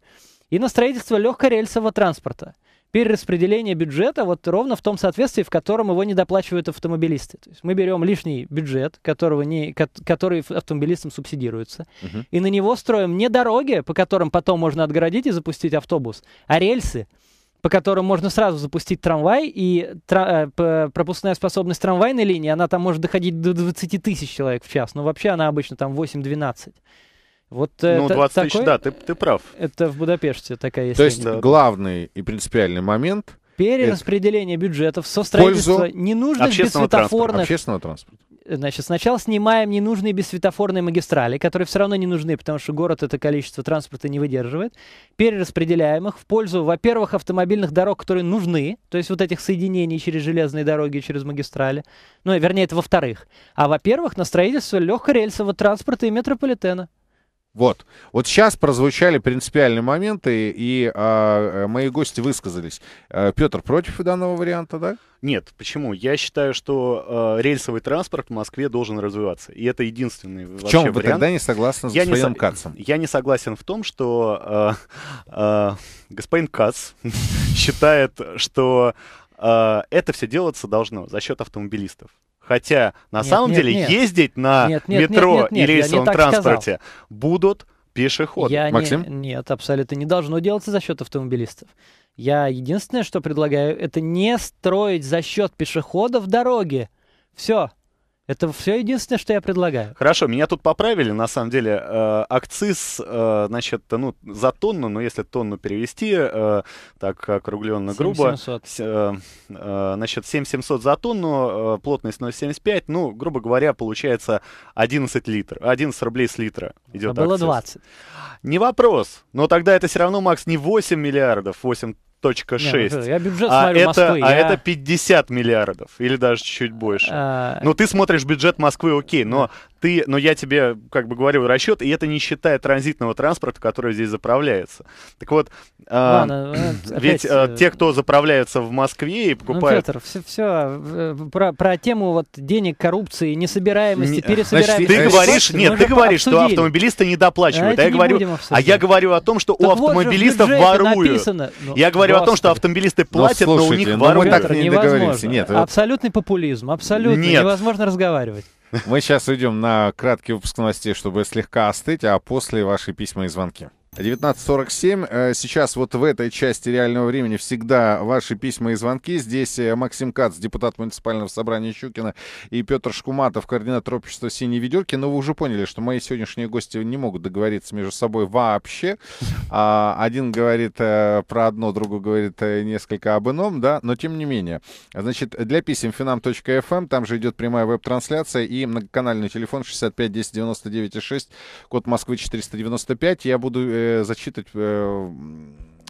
И на строительство легкорельсового транспорта. Перераспределение бюджета вот ровно в том соответствии, в котором его недоплачивают автомобилисты. То есть мы берем лишний бюджет, которого не, который автомобилистам субсидируется, угу. и на него строим не дороги, по которым потом можно отгородить и запустить автобус, а рельсы – по которым можно сразу запустить трамвай, и тра- э, пропускная способность трамвайной линии, она там может доходить до 20 тысяч человек в час, но вообще она обычно там 8-12. Вот э, ну, 20 такой, да, ты, ты прав. Это в Будапеште такая есть. То есть да. главный и принципиальный момент... Перераспределение бюджетов, со строительства ненужных бесцветофорных... Транспорта. Общественного транспорта. Значит, сначала снимаем ненужные бессветофорные магистрали, которые все равно не нужны, потому что город это количество транспорта не выдерживает. Перераспределяем их в пользу, во-первых, автомобильных дорог, которые нужны, то есть вот этих соединений через железные дороги, через магистрали. Ну, вернее, это во-вторых. А во-первых, на строительство легкорельсового транспорта и метрополитена. Вот. Вот сейчас прозвучали принципиальные моменты, и а, э, мои гости высказались. Э, Петр против данного варианта, да? Нет, почему? Я считаю, что э, рельсовый транспорт в Москве должен развиваться. И это единственный в чем вариант. вы тогда не согласны с я господином не со... Кацем? Я не согласен в том, что э, э, господин Кац *laughs* считает, что э, это все делаться должно за счет автомобилистов. Хотя на нет, самом нет, деле нет. ездить на нет, нет, метро нет, нет, нет, и рейсовом транспорте сказал. будут пешеходы. Я Максим? Не, нет, абсолютно не должно делаться за счет автомобилистов. Я единственное, что предлагаю, это не строить за счет пешеходов дороги. Все. Это все единственное, что я предлагаю. Хорошо, меня тут поправили, на самом деле. Э, акциз, э, значит, ну, за тонну, но если тонну перевести, э, так округленно грубо. 700. Э, э, значит, 7700 за тонну, э, плотность 0,75, ну, грубо говоря, получается 11 литр, 11 рублей с литра идет а акциз. было 20. Не вопрос, но тогда это все равно, Макс, не 8 миллиардов, 8 точка шесть ну, я бюджет а смотрю это, Москвы. А я... это 50 миллиардов, или даже чуть-чуть больше. А... Ну, ты смотришь бюджет Москвы, окей, но ты, но я тебе как бы говорю расчет, и это не считая транзитного транспорта, который здесь заправляется. Так вот, а, Ладно, э, *clears throat* ведь а, э, те, кто заправляется в Москве и ну, покупают... Ну, Петр, все, все э, про, про тему вот денег, коррупции, несобираемости, не, пересобираемости. Значит, ты говоришь, нет, ты говоришь, обсудили. что автомобилисты не доплачивают. А, а я, говорю, а я говорю о том, что так у автомобилистов вот воруют. Написано, ну, я говорю господи. о том, что автомобилисты ну, платят, но, слушайте, но у них воруют. Мы так не договоримся. Нет, абсолютный популизм, абсолютно нет. невозможно разговаривать. Мы сейчас уйдем на краткий выпуск новостей, чтобы слегка остыть, а после ваши письма и звонки. 19.47. Э, сейчас вот в этой части реального времени всегда ваши письма и звонки. Здесь э, Максим Кац, депутат муниципального собрания Щукина, и Петр Шкуматов, координатор общества «Синие ведерки». Но вы уже поняли, что мои сегодняшние гости не могут договориться между собой вообще. А, один говорит э, про одно, другой говорит несколько об ином, да, но тем не менее. Значит, для писем finam.fm, эм, там же идет прямая веб-трансляция и многоканальный телефон 65 10 99 6, код Москвы 495. Я буду Э, зачитать э,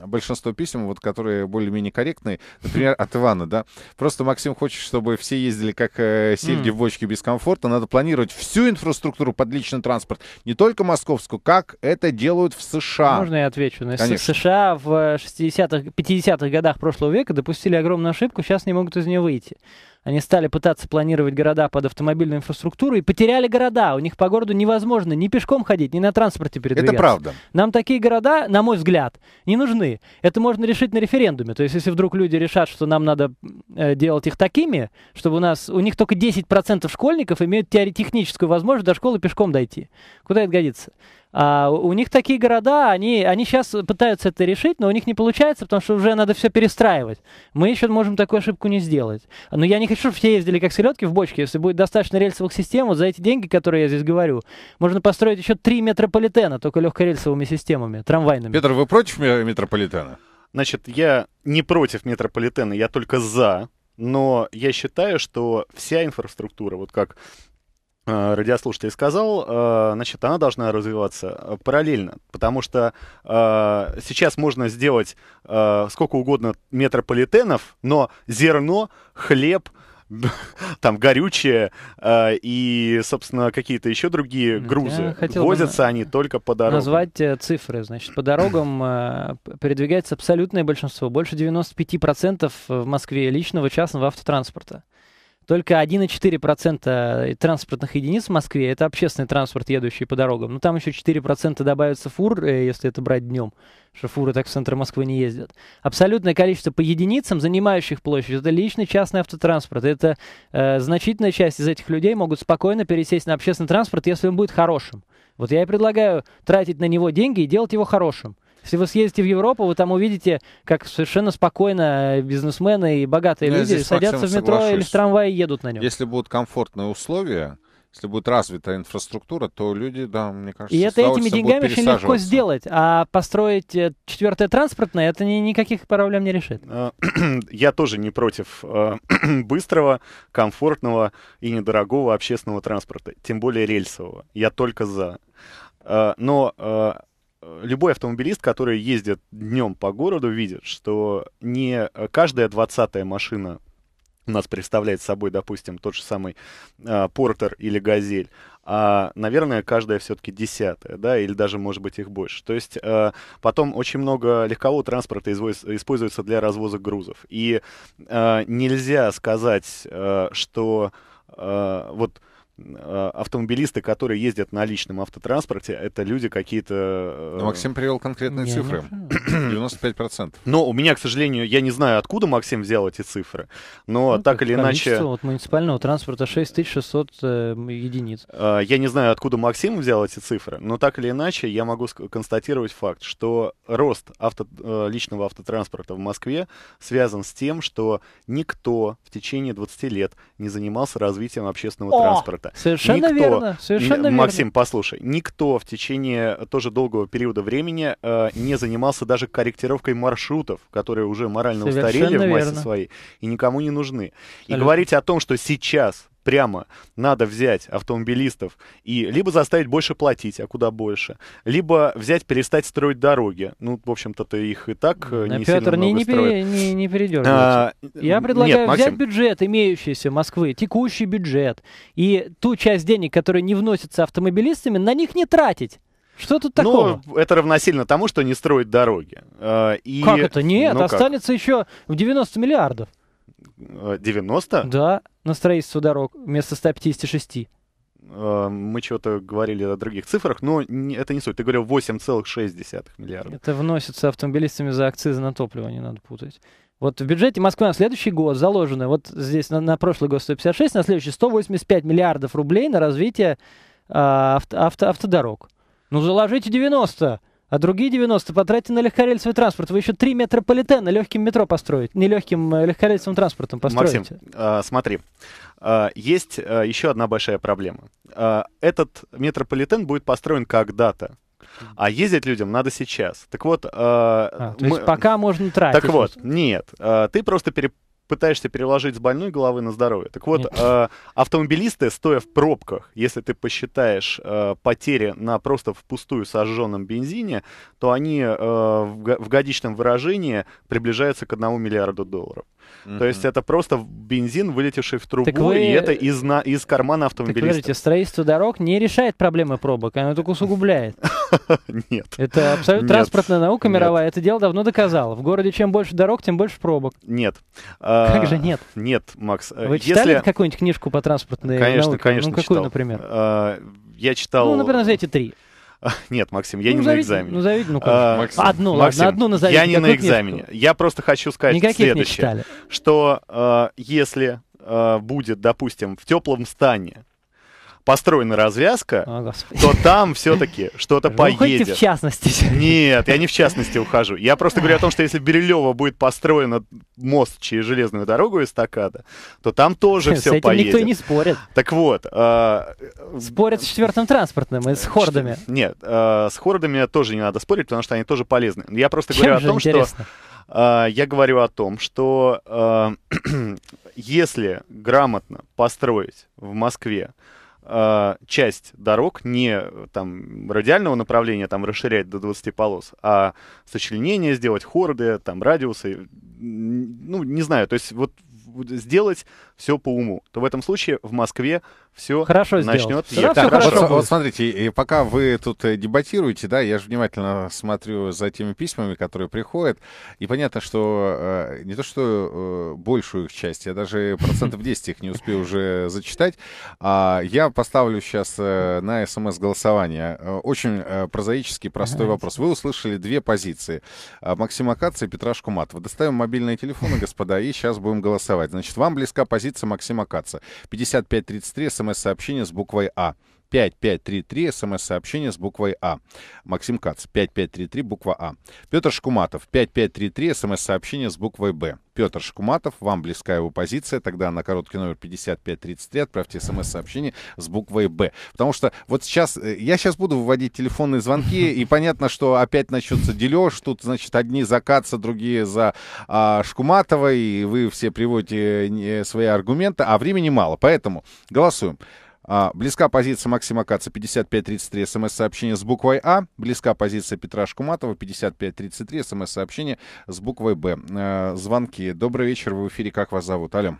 большинство писем, вот, которые более-менее корректные, например, от Ивана, да. Просто Максим хочет, чтобы все ездили как э, сельди mm. в бочке без комфорта. Надо планировать всю инфраструктуру под личный транспорт, не только московскую, как это делают в США. Можно я отвечу? На ну, Конечно. США в 60-х, 50-х годах прошлого века допустили огромную ошибку, сейчас не могут из нее выйти. Они стали пытаться планировать города под автомобильную инфраструктуру и потеряли города. У них по городу невозможно ни пешком ходить, ни на транспорте передвигаться. Это правда. Нам такие города, на мой взгляд, не нужны. Это можно решить на референдуме. То есть, если вдруг люди решат, что нам надо э, делать их такими, чтобы у нас... У них только 10% школьников имеют теоретическую возможность до школы пешком дойти. Куда это годится? А у них такие города, они, они сейчас пытаются это решить, но у них не получается, потому что уже надо все перестраивать. Мы еще можем такую ошибку не сделать. Но я не хочу, чтобы все ездили как селедки в бочке. Если будет достаточно рельсовых систем, вот за эти деньги, которые я здесь говорю, можно построить еще три метрополитена, только легкорельсовыми системами, трамвайными. Петр, вы против метрополитена? Значит, я не против метрополитена, я только за но я считаю, что вся инфраструктура, вот как Э, радиослушатель сказал, э, значит, она должна развиваться э, параллельно, потому что сейчас можно сделать сколько угодно метрополитенов, но зерно, хлеб, *laughs* там горючее и, собственно, какие-то еще другие грузы. Я Возятся они только по дорогам. Назвать цифры. Значит, по дорогам передвигается абсолютное большинство, больше 95% в Москве личного частного автотранспорта. Только 1,4% э, транспортных единиц в Москве — это общественный транспорт, едущий по дорогам. Но ну, там еще 4% добавится фур, э, если это брать днем, что фуры так в центр Москвы не ездят. Абсолютное количество по единицам, занимающих площадь, это личный частный автотранспорт. Это э, значительная часть из этих людей могут спокойно пересесть на общественный транспорт, если он будет хорошим. Вот я и предлагаю тратить на него деньги и делать его хорошим. Если вы съездите в Европу, вы там увидите, как совершенно спокойно бизнесмены и богатые ну, люди садятся в метро соглашусь. или в трамвай и едут на нем. Если будут комфортные условия, если будет развита инфраструктура, то люди, да, мне кажется, И это этими деньгами очень легко сделать, а построить э, четвертое транспортное, это ни, никаких проблем не решит. А, *clears throat* я тоже не против э, *clears throat* быстрого, комфортного и недорогого общественного транспорта, тем более рельсового. Я только за. Э, но любой автомобилист, который ездит днем по городу, видит, что не каждая двадцатая машина у нас представляет собой, допустим, тот же самый а, Портер или Газель, а, наверное, каждая все-таки десятая, да, или даже, может быть, их больше. То есть а, потом очень много легкового транспорта используется для развоза грузов. И а, нельзя сказать, а, что а, вот а, автомобилисты, которые ездят на личном автотранспорте, это люди какие-то... Э, Максим привел конкретные я цифры. 95%. *clears throat* Но у меня, к сожалению, я не знаю, откуда Максим взял эти цифры, но ну, так или иначе... Вот муниципального транспорта 6600 э, единиц. Э, я не знаю, откуда Максим взял эти цифры, но так или иначе я могу констатировать факт, что рост авто, э, личного автотранспорта в Москве связан с тем, что никто в течение 20 лет не занимался развитием общественного О! транспорта это. Совершенно никто, верно. Совершенно Максим, верно. послушай, никто в течение тоже долгого периода времени э, не занимался даже корректировкой маршрутов, которые уже морально Совершенно устарели в массе верно. своей и никому не нужны. И Алло. говорить о том, что сейчас прямо надо взять автомобилистов и либо заставить больше платить, а куда больше, либо взять, перестать строить дороги. Ну, в общем-то, их и так э, не Петр, сильно не, не, пере, не, не передергивайте. А, Я предлагаю нет, взять бюджет имеющийся Москвы, текущий бюджет, и ту часть денег, которая не вносится автомобилистами, на них не тратить. Что тут ну, такого? Ну, это равносильно тому, что не строят дороги. Э, и... Как это? Нет, ну, останется как? еще в 90 миллиардов. 90? Э, да на строительство дорог вместо 156? Э, мы чего-то говорили о других цифрах, но это не суть. Ты говорил 8,6 миллиарда. Это вносится автомобилистами за акцизы на топливо, не надо путать. Вот в бюджете Москвы на следующий год заложено, вот здесь на, на прошлый год 156, на следующий 185 миллиардов рублей на развитие э, авто, авто, автодорог. Ну, заложите 90 а другие 90 потратьте на легкорельсовый транспорт. Вы еще три метрополитена легким метро построить. Не легким, э, легкорельсовым транспортом построить. Максим, э, смотри. Э, есть э, еще одна большая проблема. Э, этот метрополитен будет построен когда-то. А ездить людям надо сейчас. Так вот... Э, а, то мы... есть пока можно тратить. Так вот, нет. Э, ты просто переп пытаешься переложить с больной головы на здоровье. Так вот, э, автомобилисты, стоя в пробках, если ты посчитаешь э, потери на просто впустую сожженном бензине, то они э, в, в годичном выражении приближаются к 1 миллиарду долларов. Mm-hmm. То есть это просто бензин, вылетевший в трубу, так вы... и это из, на... из кармана автомобилиста. Так, подождите, строительство дорог не решает проблемы пробок, оно только усугубляет. *laughs* *laughs* Нет. Это абсолютно транспортная наука мировая. Это дело давно доказало. В городе чем больше дорог, тем больше пробок. Нет. *laughs* Как же а, нет? Нет, Макс. Э, Вы читали какую-нибудь книжку по транспортной науке? Конечно, конечно. Ну, какую, например? А, я читал... Ну, например, за эти три. *laughs* Нет, Максим, я ну, не назовите, на экзамене. Ну, зовите, ну, а, Максим. Одну, Максим, ладно, одну назовите. Я не на экзамене. Книжку? Я просто хочу сказать Никаких следующее. Не читали. Что э, если э, будет, допустим, в теплом стане построена развязка, О, то там все-таки *laughs* что-то ну, поедет. Вы в частности. Нет, я не в частности ухожу. Я просто говорю о том, что если Бирилева будет построен мост через железную дорогу эстакада, то там тоже все поедет. никто не спорит. Так вот. А, Спорят с четвертым транспортным и с хордами. Нет, а, с хордами тоже не надо спорить, потому что они тоже полезны. Я просто говорю о том, что а, я говорю о том, что *clears throat* если грамотно построить в Москве Э, часть дорог не там радиального направления там расширять до 20 полос, а сочленение сделать, хорды, там радиусы, ну, не знаю, то есть вот сделать все по уму, то в этом случае в Москве все хорошо начнет Все ехать. хорошо. Вот, будет. вот смотрите, пока вы тут э, дебатируете, да, я же внимательно смотрю за теми письмами, которые приходят, и понятно, что э, не то, что э, большую их часть, я даже *laughs* процентов 10 их не успею уже зачитать, а я поставлю сейчас э, на смс-голосование. Э, очень э, прозаический, простой вопрос. Вы услышали две позиции. Э, Максима Каца и Петра Шкуматова. Доставим мобильные телефоны, господа, и сейчас будем голосовать. Значит, вам близка позиция Максима Каца. 5533 смс смс-сообщение с буквой «А». 5533, смс-сообщение с буквой А. Максим Кац, 5533, буква А. Петр Шкуматов, 5533, смс-сообщение с буквой Б. Петр Шкуматов, вам близка его позиция, тогда на короткий номер 5533 отправьте смс-сообщение с буквой Б. Потому что вот сейчас, э, я сейчас буду выводить телефонные звонки, и понятно, что опять начнется дележ, тут, значит, одни за Каца, другие за а, Шкуматова, и вы все приводите э, свои аргументы, а времени мало, поэтому голосуем. А, близка позиция Максима Каца 5533 смс-сообщение с буквой А. Близка позиция Петра Шкуматова 5533 смс-сообщение с буквой Б. А, звонки. Добрый вечер, вы в эфире. Как вас зовут? Алло.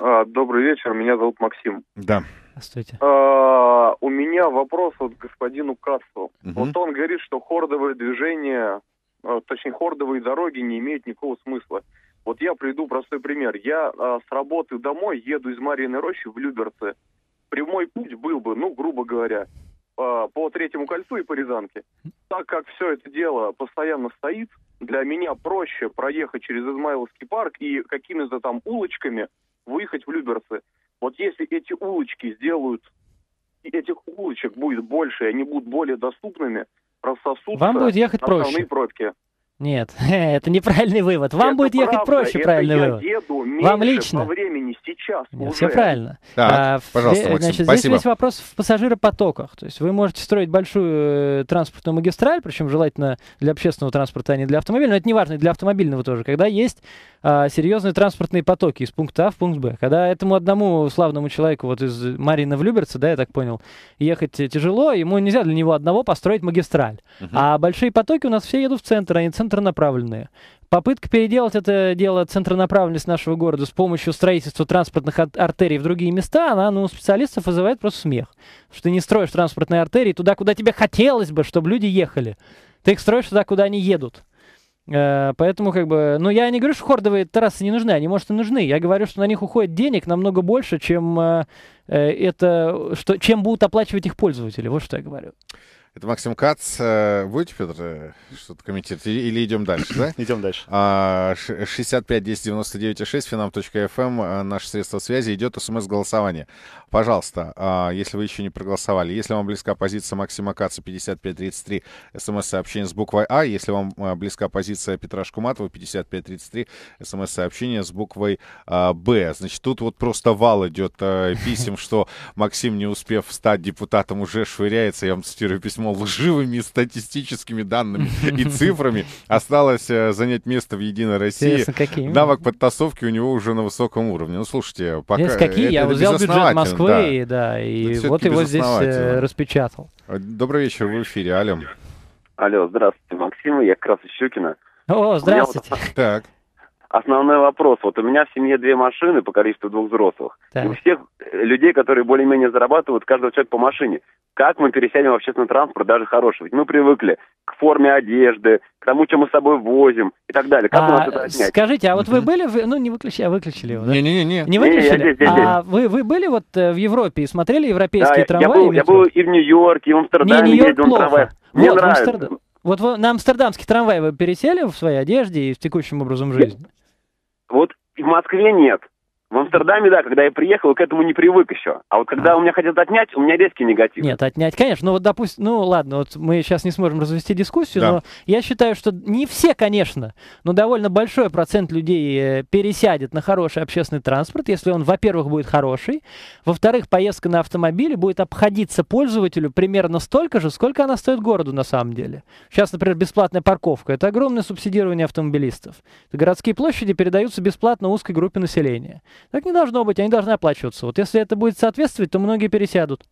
А, добрый вечер, меня зовут Максим. Да. Здравствуйте. А, у меня вопрос вот господину Кацу. Угу. Вот он говорит, что хордовые движения, а, точнее хордовые дороги не имеют никакого смысла. Вот я приведу простой пример. Я а, с работы домой еду из Марьиной Рощи в Люберцы прямой путь был бы, ну, грубо говоря, по Третьему кольцу и по Рязанке. Так как все это дело постоянно стоит, для меня проще проехать через Измайловский парк и какими-то там улочками выехать в Люберцы. Вот если эти улочки сделают, этих улочек будет больше, и они будут более доступными, рассосутся Вам будет ехать проще. пробки. Нет, *laughs* это неправильный вывод. Вам это будет правда, ехать проще, это правильный я вывод. Еду Вам лично. По времени сейчас Нет, уже. Все правильно. Да, а, пожалуйста, Максим, значит, спасибо. Здесь весь вопрос в пассажиропотоках. То есть вы можете строить большую э, транспортную магистраль, причем желательно для общественного транспорта, а не для автомобиля. Но это не важно, для автомобильного тоже. Когда есть а, серьезные транспортные потоки из пункта А в пункт Б. Когда этому одному славному человеку вот из Марина в Люберце, да, я так понял, ехать тяжело, ему нельзя для него одного построить магистраль. Uh-huh. А большие потоки у нас все едут в центр, они центрнаправленные. Попытка переделать это дело центронаправленность нашего города с помощью строительства транспортных артерий в другие места, она, ну, специалистов вызывает просто смех. что ты не строишь транспортные артерии туда, куда тебе хотелось бы, чтобы люди ехали. Ты их строишь туда, куда они едут. Э, поэтому, как бы, ну, я не говорю, что хордовые террасы не нужны, они, может, и нужны. Я говорю, что на них уходит денег намного больше, чем э, э, это, что, чем будут оплачивать их пользователи. Вот что я говорю. Это Максим Кац. Э, Будете, Петр, э, что-то комментировать? Или идем дальше, да? *clears throat* Идем дальше. 65 10 99 6, finam.fm, наше средство связи, идет смс-голосование. Пожалуйста, а, если вы еще не проголосовали, если вам близка позиция Максима Каца 5533, смс-сообщение с буквой А, если вам э, близка позиция Петра Шкуматова 5533, смс-сообщение с буквой а, Б. Значит, тут вот просто вал идет писем, что Максим, не успев стать депутатом, уже швыряется. Я вам цитирую письмо письмо лживыми статистическими данными и *laughs* цифрами. Осталось э, занять место в «Единой России». Навык подтасовки у него уже на высоком уровне. Ну, слушайте, пока... Есть какие? Я взял бюджет Москвы, да, и вот его здесь э, распечатал. Э, добрый вечер, вы в эфире, алло. Алло, здравствуйте, Максим, я Краса Щукина. О, здравствуйте. Так основной вопрос. Вот у меня в семье две машины по количеству двух взрослых. Так. И у всех э, людей, которые более-менее зарабатывают, каждый человек по машине. Как мы пересядем в общественный транспорт, даже хороший? Ведь мы привыкли к форме одежды, к тому, чем мы с собой возим и так далее. Как а, у нас а, это отнять? Скажите, а вот вы были... Ну, не выключили, а выключили его, да? Не-не-не. Не выключили? Не, я здесь, здесь, а вы, вы были вот э, в Европе и смотрели европейские да, трамваи? Я был, я был и в Нью-Йорке, и в Амстердаме. Не, Нью-Йорк плохо. Мне вот, нравится. Амстердам. Вот на амстердамский трамвай вы пересели в своей одежде и с текущим образом жизни? Вот в Москве нет. В Амстердаме, да, когда я приехал, к этому не привык еще. А вот когда а. у меня хотят отнять, у меня резкий негатив. Нет, отнять, конечно. Ну вот, допустим, ну ладно, вот мы сейчас не сможем развести дискуссию, да. но я считаю, что не все, конечно, но довольно большой процент людей э, пересядет на хороший общественный транспорт, если он, во-первых, будет хороший, во-вторых, поездка на автомобиле будет обходиться пользователю примерно столько же, сколько она стоит городу на самом деле. Сейчас, например, бесплатная парковка. Это огромное субсидирование автомобилистов. Городские площади передаются бесплатно узкой группе населения. Так не должно быть, они должны оплачиваться. Вот если это будет соответствовать, то многие пересядут.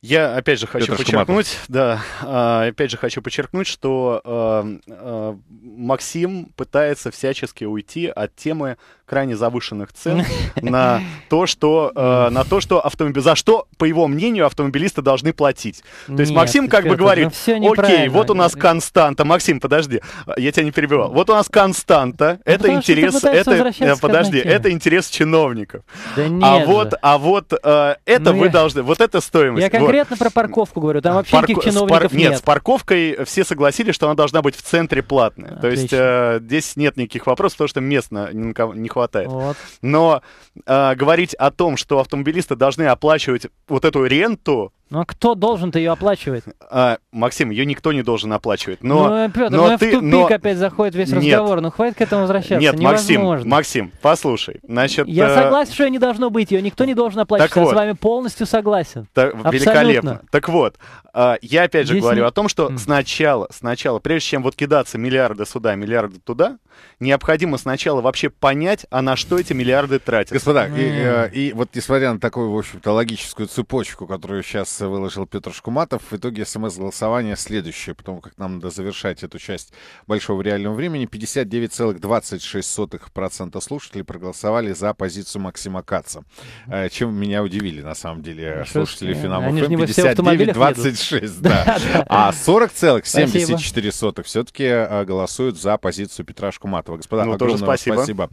Я опять же хочу Петр подчеркнуть, Шуматов. да, а, опять же хочу подчеркнуть, что а, а, Максим пытается всячески уйти от темы крайне завышенных цен *laughs* на то, что, э, на то, что автомобиль, за что, по его мнению, автомобилисты должны платить. То есть Максим как бы говорит, ну окей, вот у нас константа. Максим, подожди, я тебя не перебивал. Вот у нас константа, ну это Потому интерес, это, подожди, это интерес чиновников. Да а вот, а вот э, это ну, вы я... должны, вот это стоимость. Я конкретно вот. про парковку говорю, там вообще Парк... никаких чиновников пар... нет. Нет, с парковкой все согласились, что она должна быть в центре платная. Отлично. То есть э, здесь нет никаких вопросов, потому что мест ни на кого не хватает хватает. Вот. Но э, говорить о том, что автомобилисты должны оплачивать вот эту ренту ну а кто должен-то ее оплачивать? А, Максим, ее никто не должен оплачивать. Но, ну, Петр, но ну, ты, в тупик но... опять заходит весь разговор. Ну хватит к этому возвращаться. Нет, Максим, Максим, послушай. Значит, я э... согласен, что ее не должно быть. Ее никто не должен оплачивать. Так вот. я с вами полностью согласен. Так, великолепно. Так вот, э, я опять же Здесь говорю не... о том, что mm. сначала, сначала, прежде чем вот кидаться миллиарды сюда, миллиарды туда, необходимо сначала вообще понять, а на что эти миллиарды тратят. Господа, mm. и, э, и вот несмотря на такую, в общем-то, логическую цепочку, которую сейчас выложил Петр Шкуматов. В итоге смс голосование следующее, потому как нам надо завершать эту часть большого в реальном времени. 59,26% слушателей проголосовали за позицию Максима Каца. Э, чем меня удивили, на самом деле, Что ну, слушатели Финама ФМ. 59,26, да. А 40,74% все-таки э, голосуют за позицию Петра Шкуматова. Господа, ну, огромное спасибо. спасибо.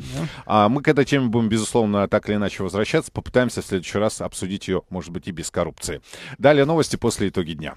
А мы к этой теме будем, безусловно, так или иначе возвращаться. Попытаемся в следующий раз обсудить ее, может быть, и без коррупции. Далее новости после итоги дня.